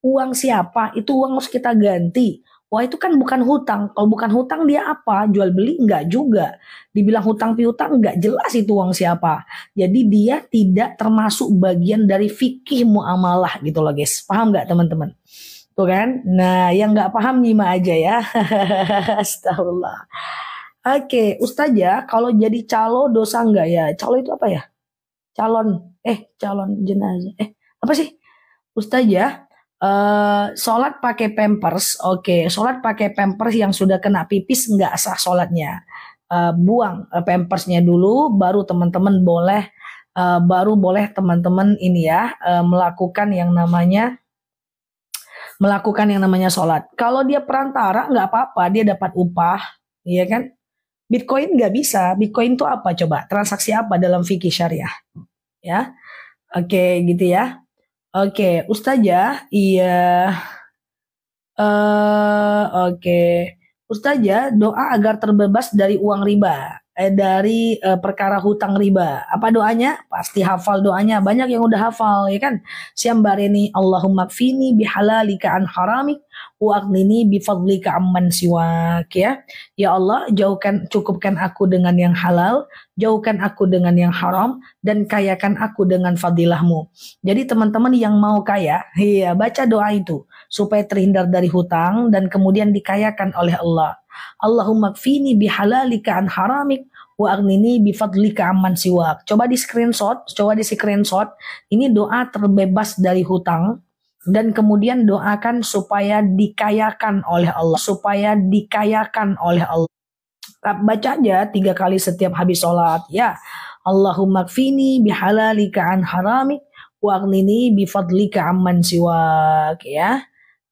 uang siapa itu uang harus kita ganti. Wah itu kan bukan hutang. Kalau bukan hutang dia apa? Jual beli enggak juga. Dibilang hutang piutang enggak jelas itu uang siapa. Jadi dia tidak termasuk bagian dari fikih muamalah gitu loh guys. Paham nggak teman-teman? Tuh kan? Nah yang nggak paham nyima aja ya. Astagfirullah. Oke, Ustazah, kalau jadi calo dosa enggak ya? Calo itu apa ya? Calon, eh calon jenazah. Eh, apa sih? Ustazah, Uh, sholat pakai pampers, oke. Okay. Sholat pakai pampers yang sudah kena pipis nggak sah sholatnya. Uh, buang uh, pampersnya dulu, baru teman-teman boleh, uh, baru boleh teman-teman ini ya uh, melakukan yang namanya melakukan yang namanya sholat. Kalau dia perantara nggak apa-apa, dia dapat upah, iya kan? Bitcoin nggak bisa. Bitcoin itu apa coba? Transaksi apa dalam fikih syariah? Ya, oke okay, gitu ya. Oke, okay. Ustazah, iya. Eh, uh, oke. Okay. Ustazah, doa agar terbebas dari uang riba, eh dari eh, perkara hutang riba. Apa doanya? Pasti hafal doanya. Banyak yang udah hafal, ya kan? Siam bareni Allahumma kfini bihalalika an haramik ini bifadlika amman siwak ya. Ya Allah, jauhkan cukupkan aku dengan yang halal, jauhkan aku dengan yang haram dan kayakan aku dengan fadilahmu. Jadi teman-teman yang mau kaya, ya baca doa itu supaya terhindar dari hutang dan kemudian dikayakan oleh Allah. Allahumma kfini bihalalika an haramik wa agnini bifadlika amman siwak. Coba di screenshot, coba di screenshot. Ini doa terbebas dari hutang dan kemudian doakan supaya dikayakan oleh Allah, supaya dikayakan oleh Allah. Baca aja tiga kali setiap habis sholat. Ya, Allahumma kfini bihalalika an harami wa'gnini bifadlika amman siwak. Ya,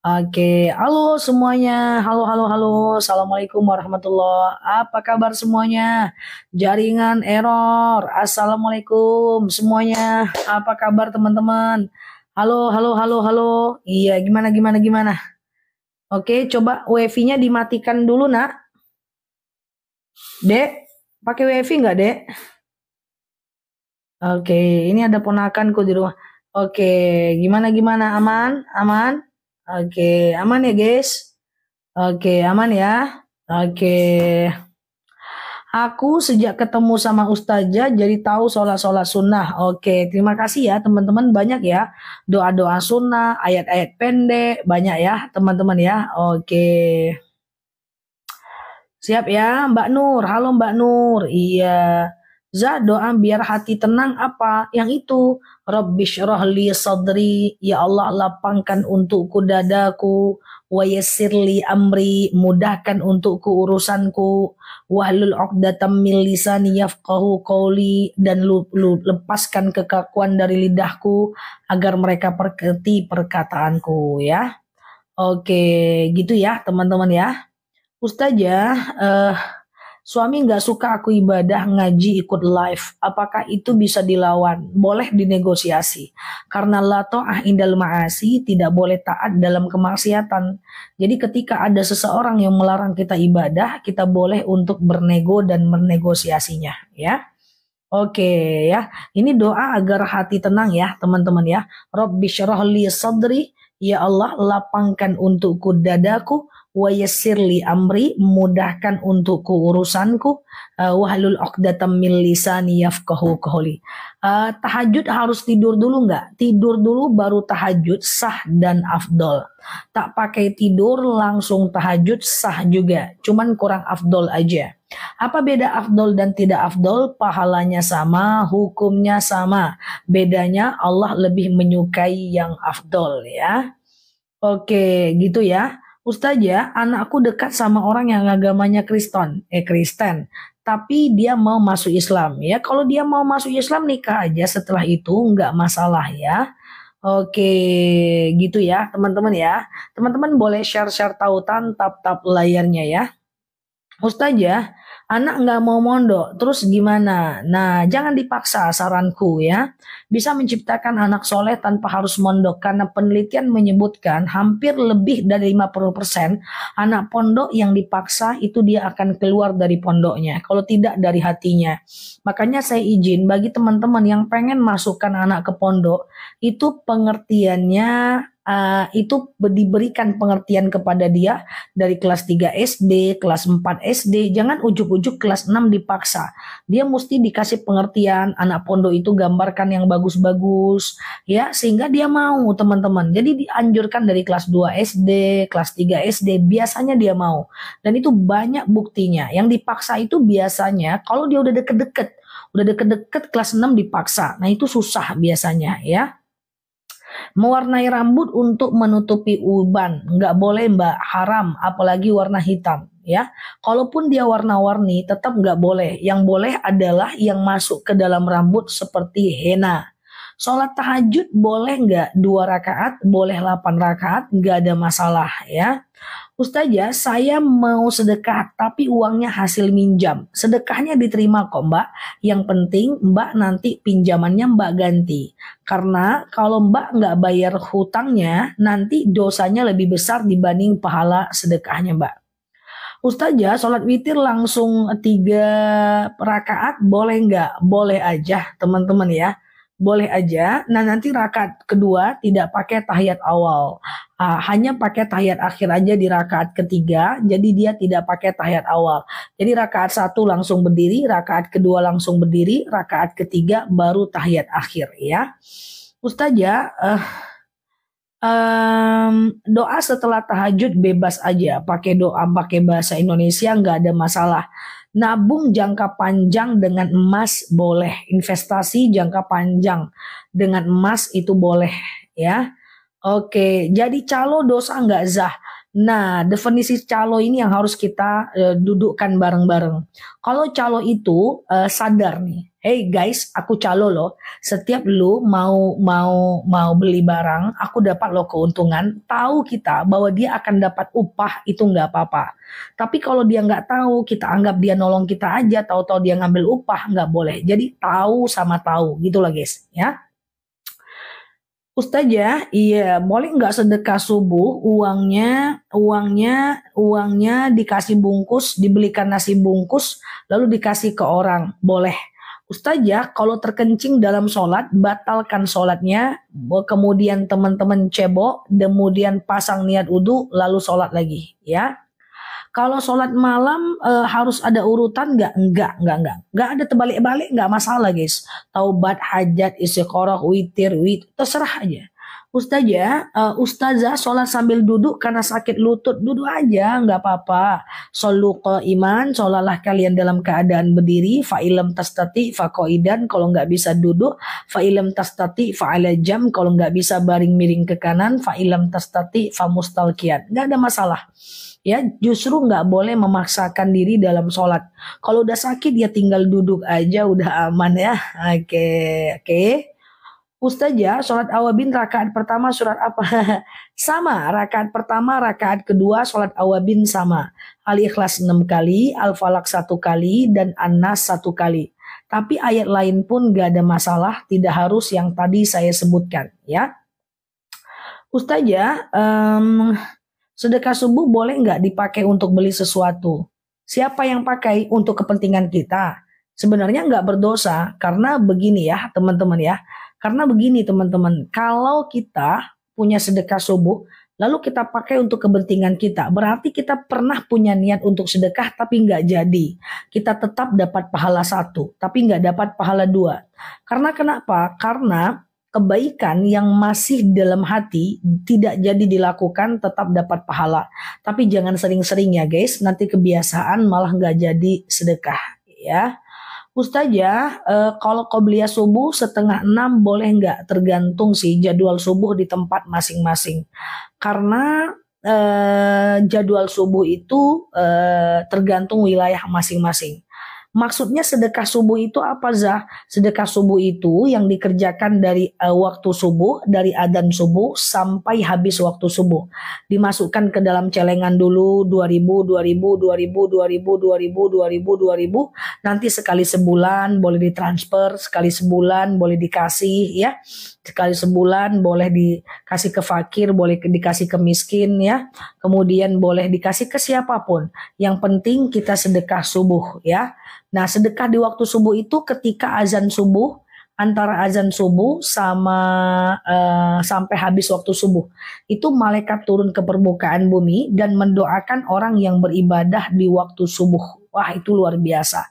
Oke, halo semuanya. Halo, halo, halo. Assalamualaikum warahmatullahi Apa kabar semuanya? Jaringan error. Assalamualaikum semuanya. Apa kabar teman-teman? Halo, halo, halo, halo. Iya, gimana, gimana, gimana. Oke, coba WiFi-nya dimatikan dulu, nak. Dek, pakai WiFi nggak, Dek? Oke, ini ada ponakan ponakanku di rumah. Oke, gimana, gimana, aman, aman. Oke, aman ya, guys. Oke, aman ya. Oke. Aku sejak ketemu sama Ustazah jadi tahu sholat-sholat sunnah. Oke, terima kasih ya teman-teman banyak ya. Doa-doa sunnah, ayat-ayat pendek, banyak ya teman-teman ya. Oke. Siap ya Mbak Nur, halo Mbak Nur. Iya. Za doa biar hati tenang apa? Yang itu. Rabbish rohli sadri. Ya Allah lapangkan untukku dadaku wayasirli amri mudahkan untukku urusanku wahlul 'uqdatam min lisani yafqahu qawli dan lu, lu, lepaskan kekakuan dari lidahku agar mereka perketi perkataanku ya. Oke, gitu ya teman-teman ya. Ustazah uh, suami nggak suka aku ibadah ngaji ikut live apakah itu bisa dilawan boleh dinegosiasi karena lato ah indal ma'asi tidak boleh taat dalam kemaksiatan jadi ketika ada seseorang yang melarang kita ibadah kita boleh untuk bernego dan menegosiasinya ya Oke ya, ini doa agar hati tenang ya teman-teman ya. Rabbi li sadri, ya Allah lapangkan untukku dadaku wa yassirli amri mudahkan untukku urusanku uh, eh, wahlul uqdatam min lisani yafqahu qawli eh, tahajud harus tidur dulu enggak tidur dulu baru tahajud sah dan afdol tak pakai tidur langsung tahajud sah juga cuman kurang afdol aja apa beda afdol dan tidak afdol? Pahalanya sama, hukumnya sama. Bedanya Allah lebih menyukai yang afdol ya. Oke, gitu ya. Ustazah, anakku dekat sama orang yang agamanya Kristen, eh Kristen, tapi dia mau masuk Islam ya. Kalau dia mau masuk Islam nikah aja setelah itu nggak masalah ya. Oke, gitu ya teman-teman ya. Teman-teman boleh share-share tautan tap-tap layarnya ya. Ustazah, anak nggak mau mondok, terus gimana? Nah, jangan dipaksa saranku ya. Bisa menciptakan anak soleh tanpa harus mondok karena penelitian menyebutkan hampir lebih dari 50% anak pondok yang dipaksa itu dia akan keluar dari pondoknya, kalau tidak dari hatinya. Makanya saya izin bagi teman-teman yang pengen masukkan anak ke pondok, itu pengertiannya uh, itu diberikan pengertian kepada dia dari kelas 3 SD, kelas 4 SD. Jangan ujuk-ujuk kelas 6 dipaksa. Dia mesti dikasih pengertian anak pondok itu gambarkan yang bagus-bagus ya sehingga dia mau teman-teman. Jadi dianjurkan dari kelas 2 SD, kelas 3 SD biasanya dia mau. Dan itu banyak buktinya. Yang dipaksa itu biasanya kalau dia udah deket-deket udah deket-deket kelas 6 dipaksa. Nah, itu susah biasanya ya. Mewarnai rambut untuk menutupi uban, nggak boleh mbak, haram, apalagi warna hitam ya. Kalaupun dia warna-warni tetap nggak boleh. Yang boleh adalah yang masuk ke dalam rambut seperti henna. Sholat tahajud boleh nggak dua rakaat, boleh delapan rakaat, nggak ada masalah ya. Ustazah, saya mau sedekah tapi uangnya hasil minjam. Sedekahnya diterima kok Mbak. Yang penting Mbak nanti pinjamannya Mbak ganti. Karena kalau Mbak nggak bayar hutangnya, nanti dosanya lebih besar dibanding pahala sedekahnya Mbak. Ustazah, sholat witir langsung tiga rakaat boleh nggak? Boleh aja teman-teman ya boleh aja. Nah nanti rakaat kedua tidak pakai tahiyat awal, uh, hanya pakai tahiyat akhir aja di rakaat ketiga. Jadi dia tidak pakai tahiyat awal. Jadi rakaat satu langsung berdiri, rakaat kedua langsung berdiri, rakaat ketiga baru tahiyat akhir ya. Ustazah, uh, um, doa setelah tahajud bebas aja, pakai doa pakai bahasa Indonesia nggak ada masalah. Nabung jangka panjang dengan emas boleh, investasi jangka panjang dengan emas itu boleh ya. Oke, jadi calo dosa nggak zah. Nah, definisi calo ini yang harus kita e, dudukkan bareng-bareng. Kalau calo itu e, sadar nih, hey guys, aku calo loh. Setiap lu mau mau mau beli barang, aku dapat lo keuntungan. Tahu kita bahwa dia akan dapat upah itu nggak apa-apa. Tapi kalau dia nggak tahu, kita anggap dia nolong kita aja. Tahu-tahu dia ngambil upah nggak boleh. Jadi tahu sama tahu gitu lah guys, ya. Ustazah, iya, boleh nggak sedekah subuh uangnya, uangnya, uangnya dikasih bungkus, dibelikan nasi bungkus, lalu dikasih ke orang, boleh Ustazah kalau terkencing dalam sholat batalkan sholatnya kemudian teman-teman cebok kemudian pasang niat udu lalu sholat lagi ya kalau sholat malam e, harus ada urutan nggak? Nggak, nggak, nggak. Nggak ada terbalik-balik nggak masalah guys. Taubat, hajat, istiqoroh, witir, wit, terserah aja. Ustazah, uh, ustazah sholat sambil duduk karena sakit lutut, duduk aja, nggak apa-apa. Solu iman, sholatlah kalian dalam keadaan berdiri. Fa'ilm tastati fa'koidan, kalau nggak bisa duduk. Fa'ilam tastati fa'ala jam, kalau nggak bisa baring miring ke kanan. Fa'ilm tastati fa'mustalkian. Nggak ada masalah ya justru nggak boleh memaksakan diri dalam sholat. Kalau udah sakit ya tinggal duduk aja udah aman ya. Oke okay, oke. Okay. Ustazah, sholat awabin rakaat pertama surat apa? sama, rakaat pertama, rakaat kedua, sholat awabin sama. Al-Ikhlas 6 kali, Al-Falak 1 kali, dan An-Nas 1 kali. Tapi ayat lain pun gak ada masalah, tidak harus yang tadi saya sebutkan ya. Ustazah, um, sedekah subuh boleh nggak dipakai untuk beli sesuatu? Siapa yang pakai untuk kepentingan kita? Sebenarnya nggak berdosa, karena begini ya teman-teman ya karena begini teman-teman, kalau kita punya sedekah subuh, lalu kita pakai untuk kepentingan kita. Berarti kita pernah punya niat untuk sedekah tapi nggak jadi. Kita tetap dapat pahala satu, tapi nggak dapat pahala dua. Karena kenapa? Karena kebaikan yang masih dalam hati tidak jadi dilakukan tetap dapat pahala. Tapi jangan sering-sering ya guys, nanti kebiasaan malah nggak jadi sedekah ya. Ustazah, eh, kalau qobliyah subuh setengah enam boleh nggak? Tergantung sih jadwal subuh di tempat masing-masing. Karena eh, jadwal subuh itu eh, tergantung wilayah masing-masing. Maksudnya sedekah subuh itu apa Zah? Sedekah subuh itu yang dikerjakan dari uh, waktu subuh, dari adan subuh sampai habis waktu subuh. Dimasukkan ke dalam celengan dulu 2000, 2000, 2000, 2000, 2000, 2000, 2000. Nanti sekali sebulan boleh ditransfer, sekali sebulan boleh dikasih ya. Sekali sebulan boleh dikasih ke fakir, boleh dikasih ke miskin ya kemudian boleh dikasih ke siapapun. Yang penting kita sedekah subuh ya. Nah, sedekah di waktu subuh itu ketika azan subuh antara azan subuh sama uh, sampai habis waktu subuh itu malaikat turun ke permukaan bumi dan mendoakan orang yang beribadah di waktu subuh wah itu luar biasa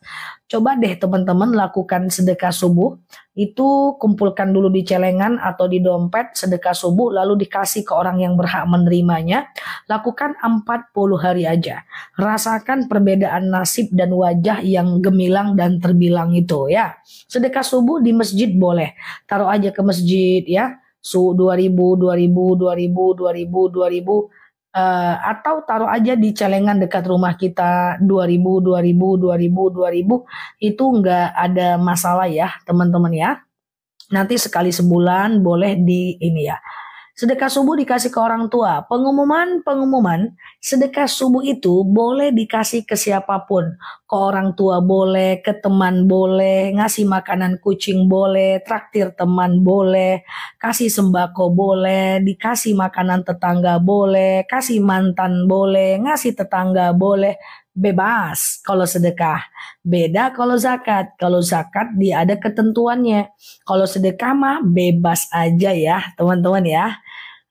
coba deh teman-teman lakukan sedekah subuh itu kumpulkan dulu di celengan atau di dompet sedekah subuh lalu dikasih ke orang yang berhak menerimanya. Lakukan 40 hari aja. Rasakan perbedaan nasib dan wajah yang gemilang dan terbilang itu ya. Sedekah subuh di masjid boleh. Taruh aja ke masjid ya. Su 2000 2000 2000 2000 2000 uh, atau taruh aja di celengan dekat rumah kita 2000 2000 2000 2000 itu nggak ada masalah ya teman-teman ya nanti sekali sebulan boleh di ini ya Sedekah subuh dikasih ke orang tua. Pengumuman-pengumuman sedekah subuh itu boleh dikasih ke siapapun. Ke orang tua boleh, ke teman boleh, ngasih makanan kucing boleh, traktir teman boleh, kasih sembako boleh, dikasih makanan tetangga boleh, kasih mantan boleh, ngasih tetangga boleh bebas kalau sedekah. Beda kalau zakat. Kalau zakat dia ada ketentuannya. Kalau sedekah mah bebas aja ya, teman-teman ya.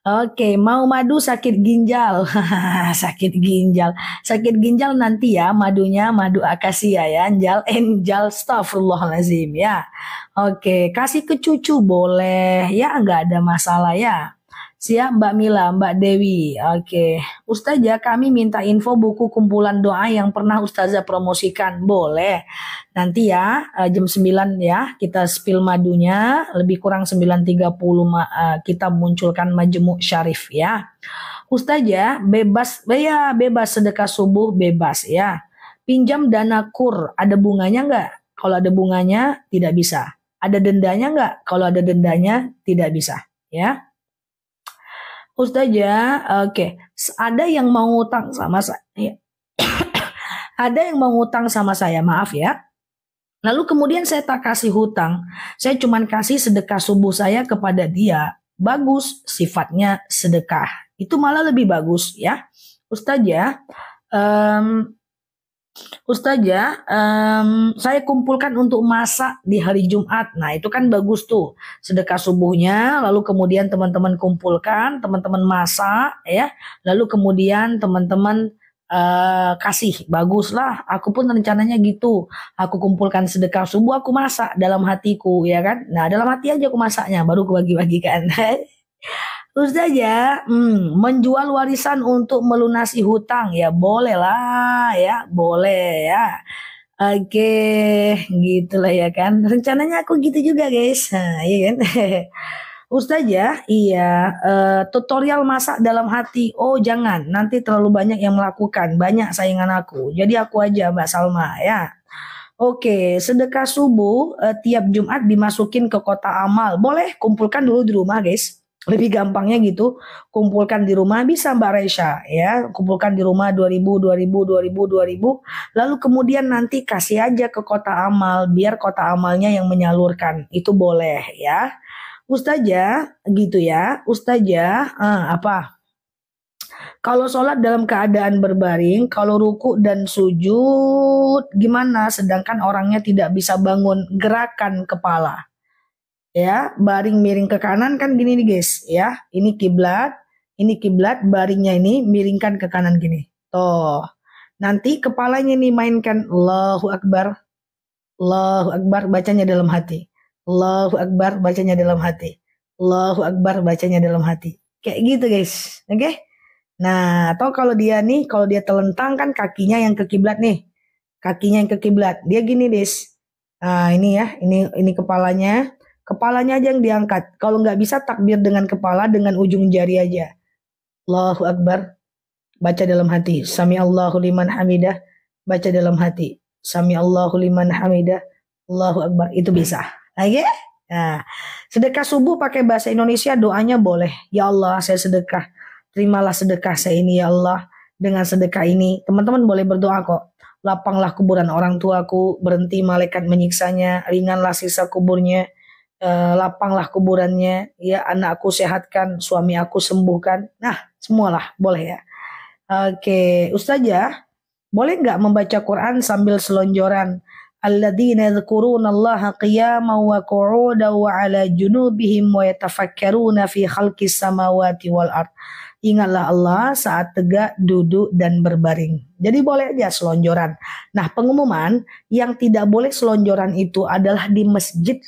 Oke, mau madu sakit ginjal. sakit ginjal. Sakit ginjal nanti ya madunya madu akasia ya, anjal enjal lazim ya. Oke, kasih ke cucu boleh ya nggak ada masalah ya. Siap Mbak Mila, Mbak Dewi. Oke. Ustazah kami minta info buku kumpulan doa yang pernah Ustazah promosikan. Boleh. Nanti ya eh, jam 9 ya kita spill madunya. Lebih kurang 9.30 eh, kita munculkan majemuk syarif ya. Ustazah bebas, eh, ya bebas sedekah subuh bebas ya. Pinjam dana kur, ada bunganya nggak? Kalau ada bunganya tidak bisa. Ada dendanya nggak? Kalau ada dendanya tidak bisa ya ustaja, oke. Okay. Ada yang mau ngutang sama saya. ada yang mau ngutang sama saya, maaf ya. Lalu kemudian saya tak kasih hutang. Saya cuma kasih sedekah subuh saya kepada dia. Bagus sifatnya sedekah. Itu malah lebih bagus ya. ustaja. Ya, um, Ustazah, um, saya kumpulkan untuk masak di hari Jumat. Nah, itu kan bagus tuh. Sedekah subuhnya, lalu kemudian teman-teman kumpulkan, teman-teman masak, ya. Lalu kemudian teman-teman uh, kasih. Baguslah, aku pun rencananya gitu. Aku kumpulkan sedekah subuh, aku masak dalam hatiku, ya kan. Nah, dalam hati aja aku masaknya, baru aku bagi-bagikan. Terus aja hmm, menjual warisan untuk melunasi hutang ya boleh lah ya boleh ya. Oke, gitulah ya kan. Rencananya aku gitu juga, guys. Nah, iya kan? iya, uh, tutorial masak dalam hati. Oh, jangan, nanti terlalu banyak yang melakukan. Banyak saingan aku. Jadi aku aja Mbak Salma ya. Oke, sedekah subuh uh, tiap Jumat dimasukin ke kota amal. Boleh kumpulkan dulu di rumah, guys lebih gampangnya gitu kumpulkan di rumah bisa Mbak Resha ya kumpulkan di rumah 2000 2000 2000 2000 lalu kemudian nanti kasih aja ke kota amal biar kota amalnya yang menyalurkan itu boleh ya Ustazah gitu ya Ustazah eh, apa kalau sholat dalam keadaan berbaring, kalau ruku dan sujud, gimana? Sedangkan orangnya tidak bisa bangun gerakan kepala ya baring miring ke kanan kan gini nih guys ya ini kiblat ini kiblat baringnya ini miringkan ke kanan gini Toh, nanti kepalanya nih mainkan Allahu Akbar Allahu Akbar bacanya dalam hati Allahu Akbar bacanya dalam hati Allahu Akbar bacanya dalam hati kayak gitu guys oke okay? nah atau kalau dia nih kalau dia telentang kan kakinya yang ke kiblat nih kakinya yang ke kiblat dia gini guys. nah ini ya ini ini kepalanya Kepalanya aja yang diangkat. Kalau nggak bisa takbir dengan kepala dengan ujung jari aja. Allahu Akbar. Baca dalam hati. Sami Allahu liman hamidah. Baca dalam hati. Sami Allahu liman hamidah. Allahu Akbar. Itu bisa. lagi Okay? Nah, sedekah subuh pakai bahasa Indonesia doanya boleh. Ya Allah, saya sedekah. Terimalah sedekah saya ini ya Allah. Dengan sedekah ini, teman-teman boleh berdoa kok lapanglah kuburan orang tuaku, berhenti malaikat menyiksanya, ringanlah sisa kuburnya, eh, lapanglah kuburannya, ya anakku sehatkan, suami aku sembuhkan. Nah, semualah boleh ya. Oke, Ustazah, boleh nggak membaca Quran sambil selonjoran? alladzina yadhkuruna Allah qiyaman wa qu'udan wa 'ala junubihim wa yatafakkaruna fi khalqis samawati wal ard. Ingatlah Allah saat tegak, duduk dan berbaring. Jadi boleh aja selonjoran. Nah, pengumuman yang tidak boleh selonjoran itu adalah di masjid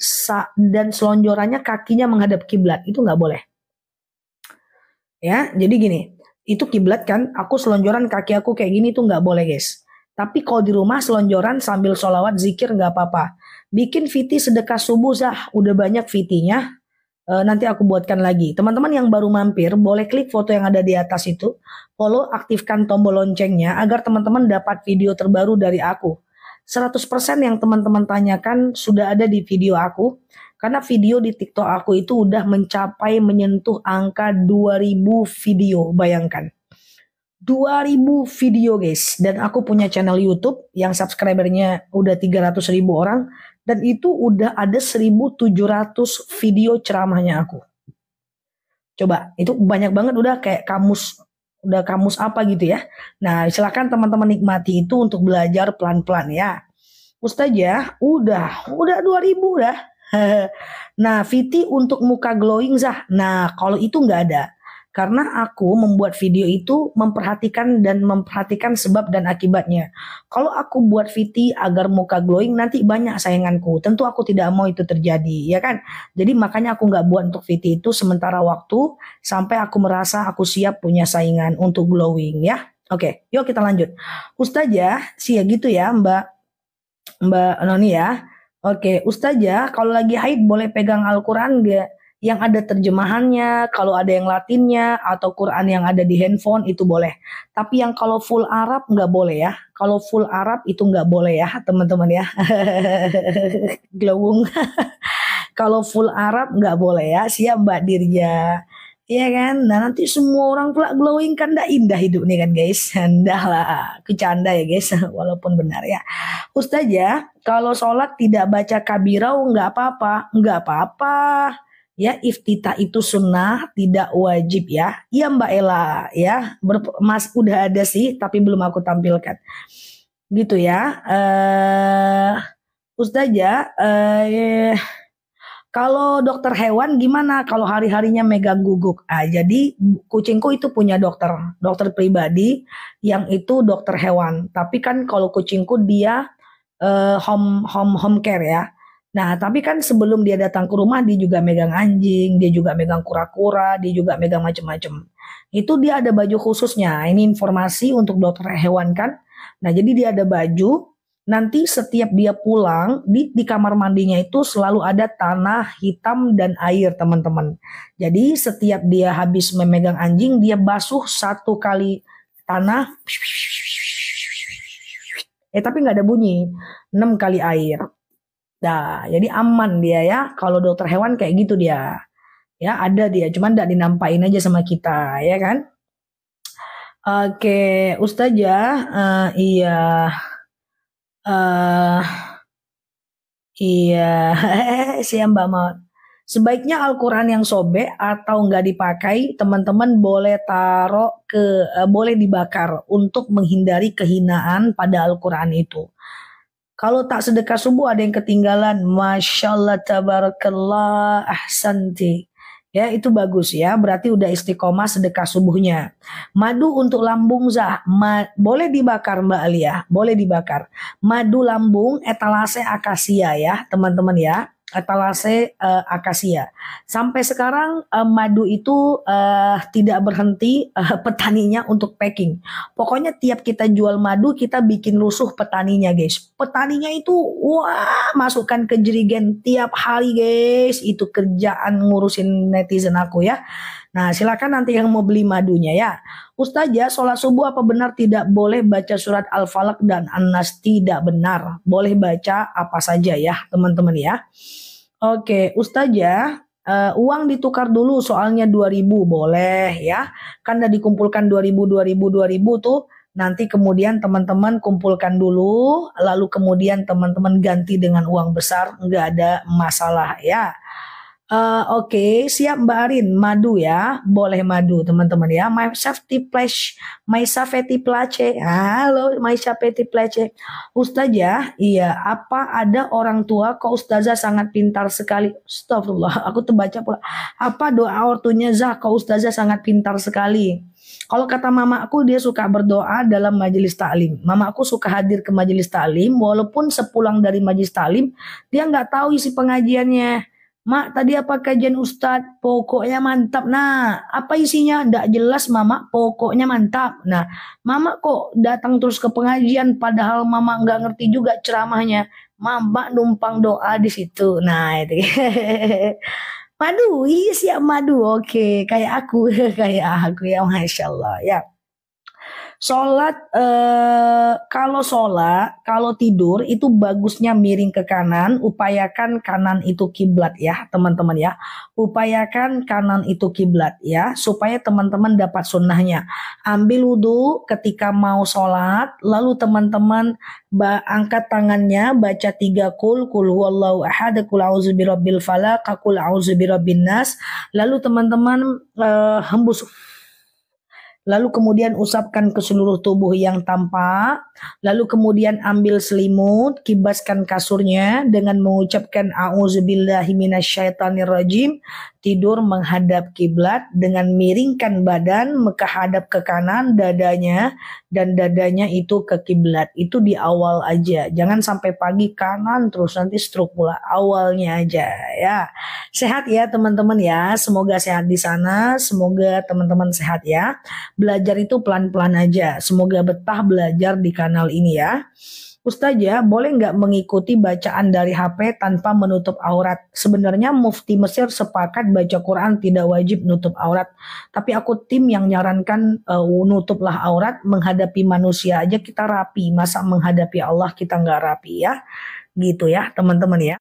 dan selonjorannya kakinya menghadap kiblat. Itu nggak boleh. Ya, jadi gini, itu kiblat kan, aku selonjoran kaki aku kayak gini itu nggak boleh, guys tapi kalau di rumah selonjoran sambil sholawat zikir nggak apa-apa. Bikin viti sedekah subuh Zah, udah banyak fitinya. E, eh, nanti aku buatkan lagi. Teman-teman yang baru mampir boleh klik foto yang ada di atas itu. Follow, aktifkan tombol loncengnya agar teman-teman dapat video terbaru dari aku. 100% yang teman-teman tanyakan sudah ada di video aku. Karena video di TikTok aku itu udah mencapai menyentuh angka 2000 video, bayangkan. 2000 video guys dan aku punya channel YouTube yang subscribernya udah 300 ribu orang dan itu udah ada 1700 video ceramahnya aku coba itu banyak banget udah kayak kamus udah kamus apa gitu ya nah silahkan teman-teman nikmati itu untuk belajar pelan-pelan ya Ustazah ya, udah udah 2000 udah nah Viti untuk muka glowing Zah nah kalau itu nggak ada karena aku membuat video itu memperhatikan dan memperhatikan sebab dan akibatnya. Kalau aku buat VT agar muka glowing nanti banyak sainganku. Tentu aku tidak mau itu terjadi, ya kan? Jadi makanya aku nggak buat untuk VT itu sementara waktu sampai aku merasa aku siap punya saingan untuk glowing, ya. Oke, yuk kita lanjut. Ustazah, sih ya gitu ya, Mbak Mbak Noni ya. Oke, Ustazah, kalau lagi haid boleh pegang Al-Qur'an enggak? yang ada terjemahannya, kalau ada yang Latinnya atau Quran yang ada di handphone itu boleh. Tapi yang kalau full Arab nggak boleh ya. Kalau full Arab itu nggak boleh ya teman-teman ya. Glowung. kalau full Arab nggak boleh ya. Siap Mbak Dirja. Iya kan? Nah nanti semua orang pula glowing kan dah indah hidup nih kan guys. Indah lah, kecanda ya guys. Walaupun benar ya. Ustazah, ya, kalau sholat tidak baca kabirau nggak apa-apa. Nggak apa-apa ya iftita itu sunnah tidak wajib ya iya Mbak Ella ya Mas udah ada sih tapi belum aku tampilkan gitu ya eh uh, Ustazah eh kalau dokter hewan gimana kalau hari-harinya megang guguk? Ah, jadi kucingku itu punya dokter, dokter pribadi yang itu dokter hewan. Tapi kan kalau kucingku dia uh, home home home care ya. Nah, tapi kan sebelum dia datang ke rumah, dia juga megang anjing, dia juga megang kura-kura, dia juga megang macam-macam. Itu dia ada baju khususnya. Ini informasi untuk dokter hewan kan. Nah, jadi dia ada baju. Nanti setiap dia pulang di, di kamar mandinya itu selalu ada tanah hitam dan air teman-teman. Jadi setiap dia habis memegang anjing dia basuh satu kali tanah. Eh tapi nggak ada bunyi. 6 kali air. Nah, jadi aman dia ya. Kalau dokter hewan kayak gitu dia. Ya, ada dia. Cuman gak dinampain aja sama kita, ya kan? Oke, Ustazah, uh, iya. Uh, iya, siang Mbak Maud. Sebaiknya Al-Quran yang sobek atau nggak dipakai, teman-teman boleh taruh ke, eh, boleh dibakar untuk menghindari kehinaan pada Al-Quran itu. Kalau tak sedekah subuh ada yang ketinggalan. Masya Allah tabarakallah ahsanti. Ya itu bagus ya. Berarti udah istiqomah sedekah subuhnya. Madu untuk lambung zah. Ma boleh dibakar Mbak Alia. Boleh dibakar. Madu lambung etalase akasia ya teman-teman ya etalase uh, eh, akasia. Sampai sekarang uh, madu itu uh, tidak berhenti uh, petaninya untuk packing. Pokoknya tiap kita jual madu kita bikin rusuh petaninya guys. Petaninya itu wah masukkan ke jerigen tiap hari guys. Itu kerjaan ngurusin netizen aku ya. Nah silakan nanti yang mau beli madunya ya. Ustazah, sholat subuh apa benar tidak boleh baca surat al Falak dan An-Nas? Tidak benar. Boleh baca apa saja ya teman-teman ya. Oke, Ustazah, uh, uang ditukar dulu soalnya 2000 boleh ya. Kan udah dikumpulkan 2000 2000 2000 tuh nanti kemudian teman-teman kumpulkan dulu lalu kemudian teman-teman ganti dengan uang besar enggak ada masalah ya. Eh, oke, okay. siap Mbak Arin, madu ya, boleh madu teman-teman ya. My safety pledge my safety pledge Halo, my safety pledge Ustazah, ya, iya, apa ada orang tua kok ustazah sangat pintar sekali? Astagfirullah, aku terbaca pula. Apa doa ortunya Zah kok ustazah sangat pintar sekali? Kalau kata mama aku dia suka berdoa dalam majelis taklim. Mama aku suka hadir ke majelis taklim walaupun sepulang dari majelis taklim dia nggak tahu isi pengajiannya. Mak tadi apa kajian Ustadz? Pokoknya mantap. Nah, apa isinya? Tidak jelas mama, pokoknya mantap. Nah, mama kok datang terus ke pengajian padahal mama nggak ngerti juga ceramahnya. Mama numpang doa di situ. Nah, itu. madu, iya siap madu. Oke, kayak aku, kayak aku ya Masya Allah. Ya. Sholat eh, kalau sholat kalau tidur itu bagusnya miring ke kanan, upayakan kanan itu kiblat ya teman-teman ya. Upayakan kanan itu kiblat ya supaya teman-teman dapat sunnahnya. Ambil wudhu ketika mau sholat, lalu teman-teman angkat tangannya baca tiga kul kul wallahu ahad kul auzu falak, kul nas lalu teman-teman e, hembus lalu kemudian usapkan ke seluruh tubuh yang tampak, lalu kemudian ambil selimut, kibaskan kasurnya dengan mengucapkan auzubillahiminasyaitonirrajim, tidur menghadap kiblat dengan miringkan badan menghadap ke kanan dadanya dan dadanya itu ke kiblat. Itu di awal aja. Jangan sampai pagi kanan terus nanti stroke pula. Awalnya aja ya. Sehat ya teman-teman ya. Semoga sehat di sana, semoga teman-teman sehat ya belajar itu pelan-pelan aja. Semoga betah belajar di kanal ini ya. Ustazah, boleh nggak mengikuti bacaan dari HP tanpa menutup aurat? Sebenarnya mufti Mesir sepakat baca Quran tidak wajib nutup aurat. Tapi aku tim yang nyarankan uh, nutuplah aurat, menghadapi manusia aja kita rapi. Masa menghadapi Allah kita nggak rapi ya? Gitu ya teman-teman ya.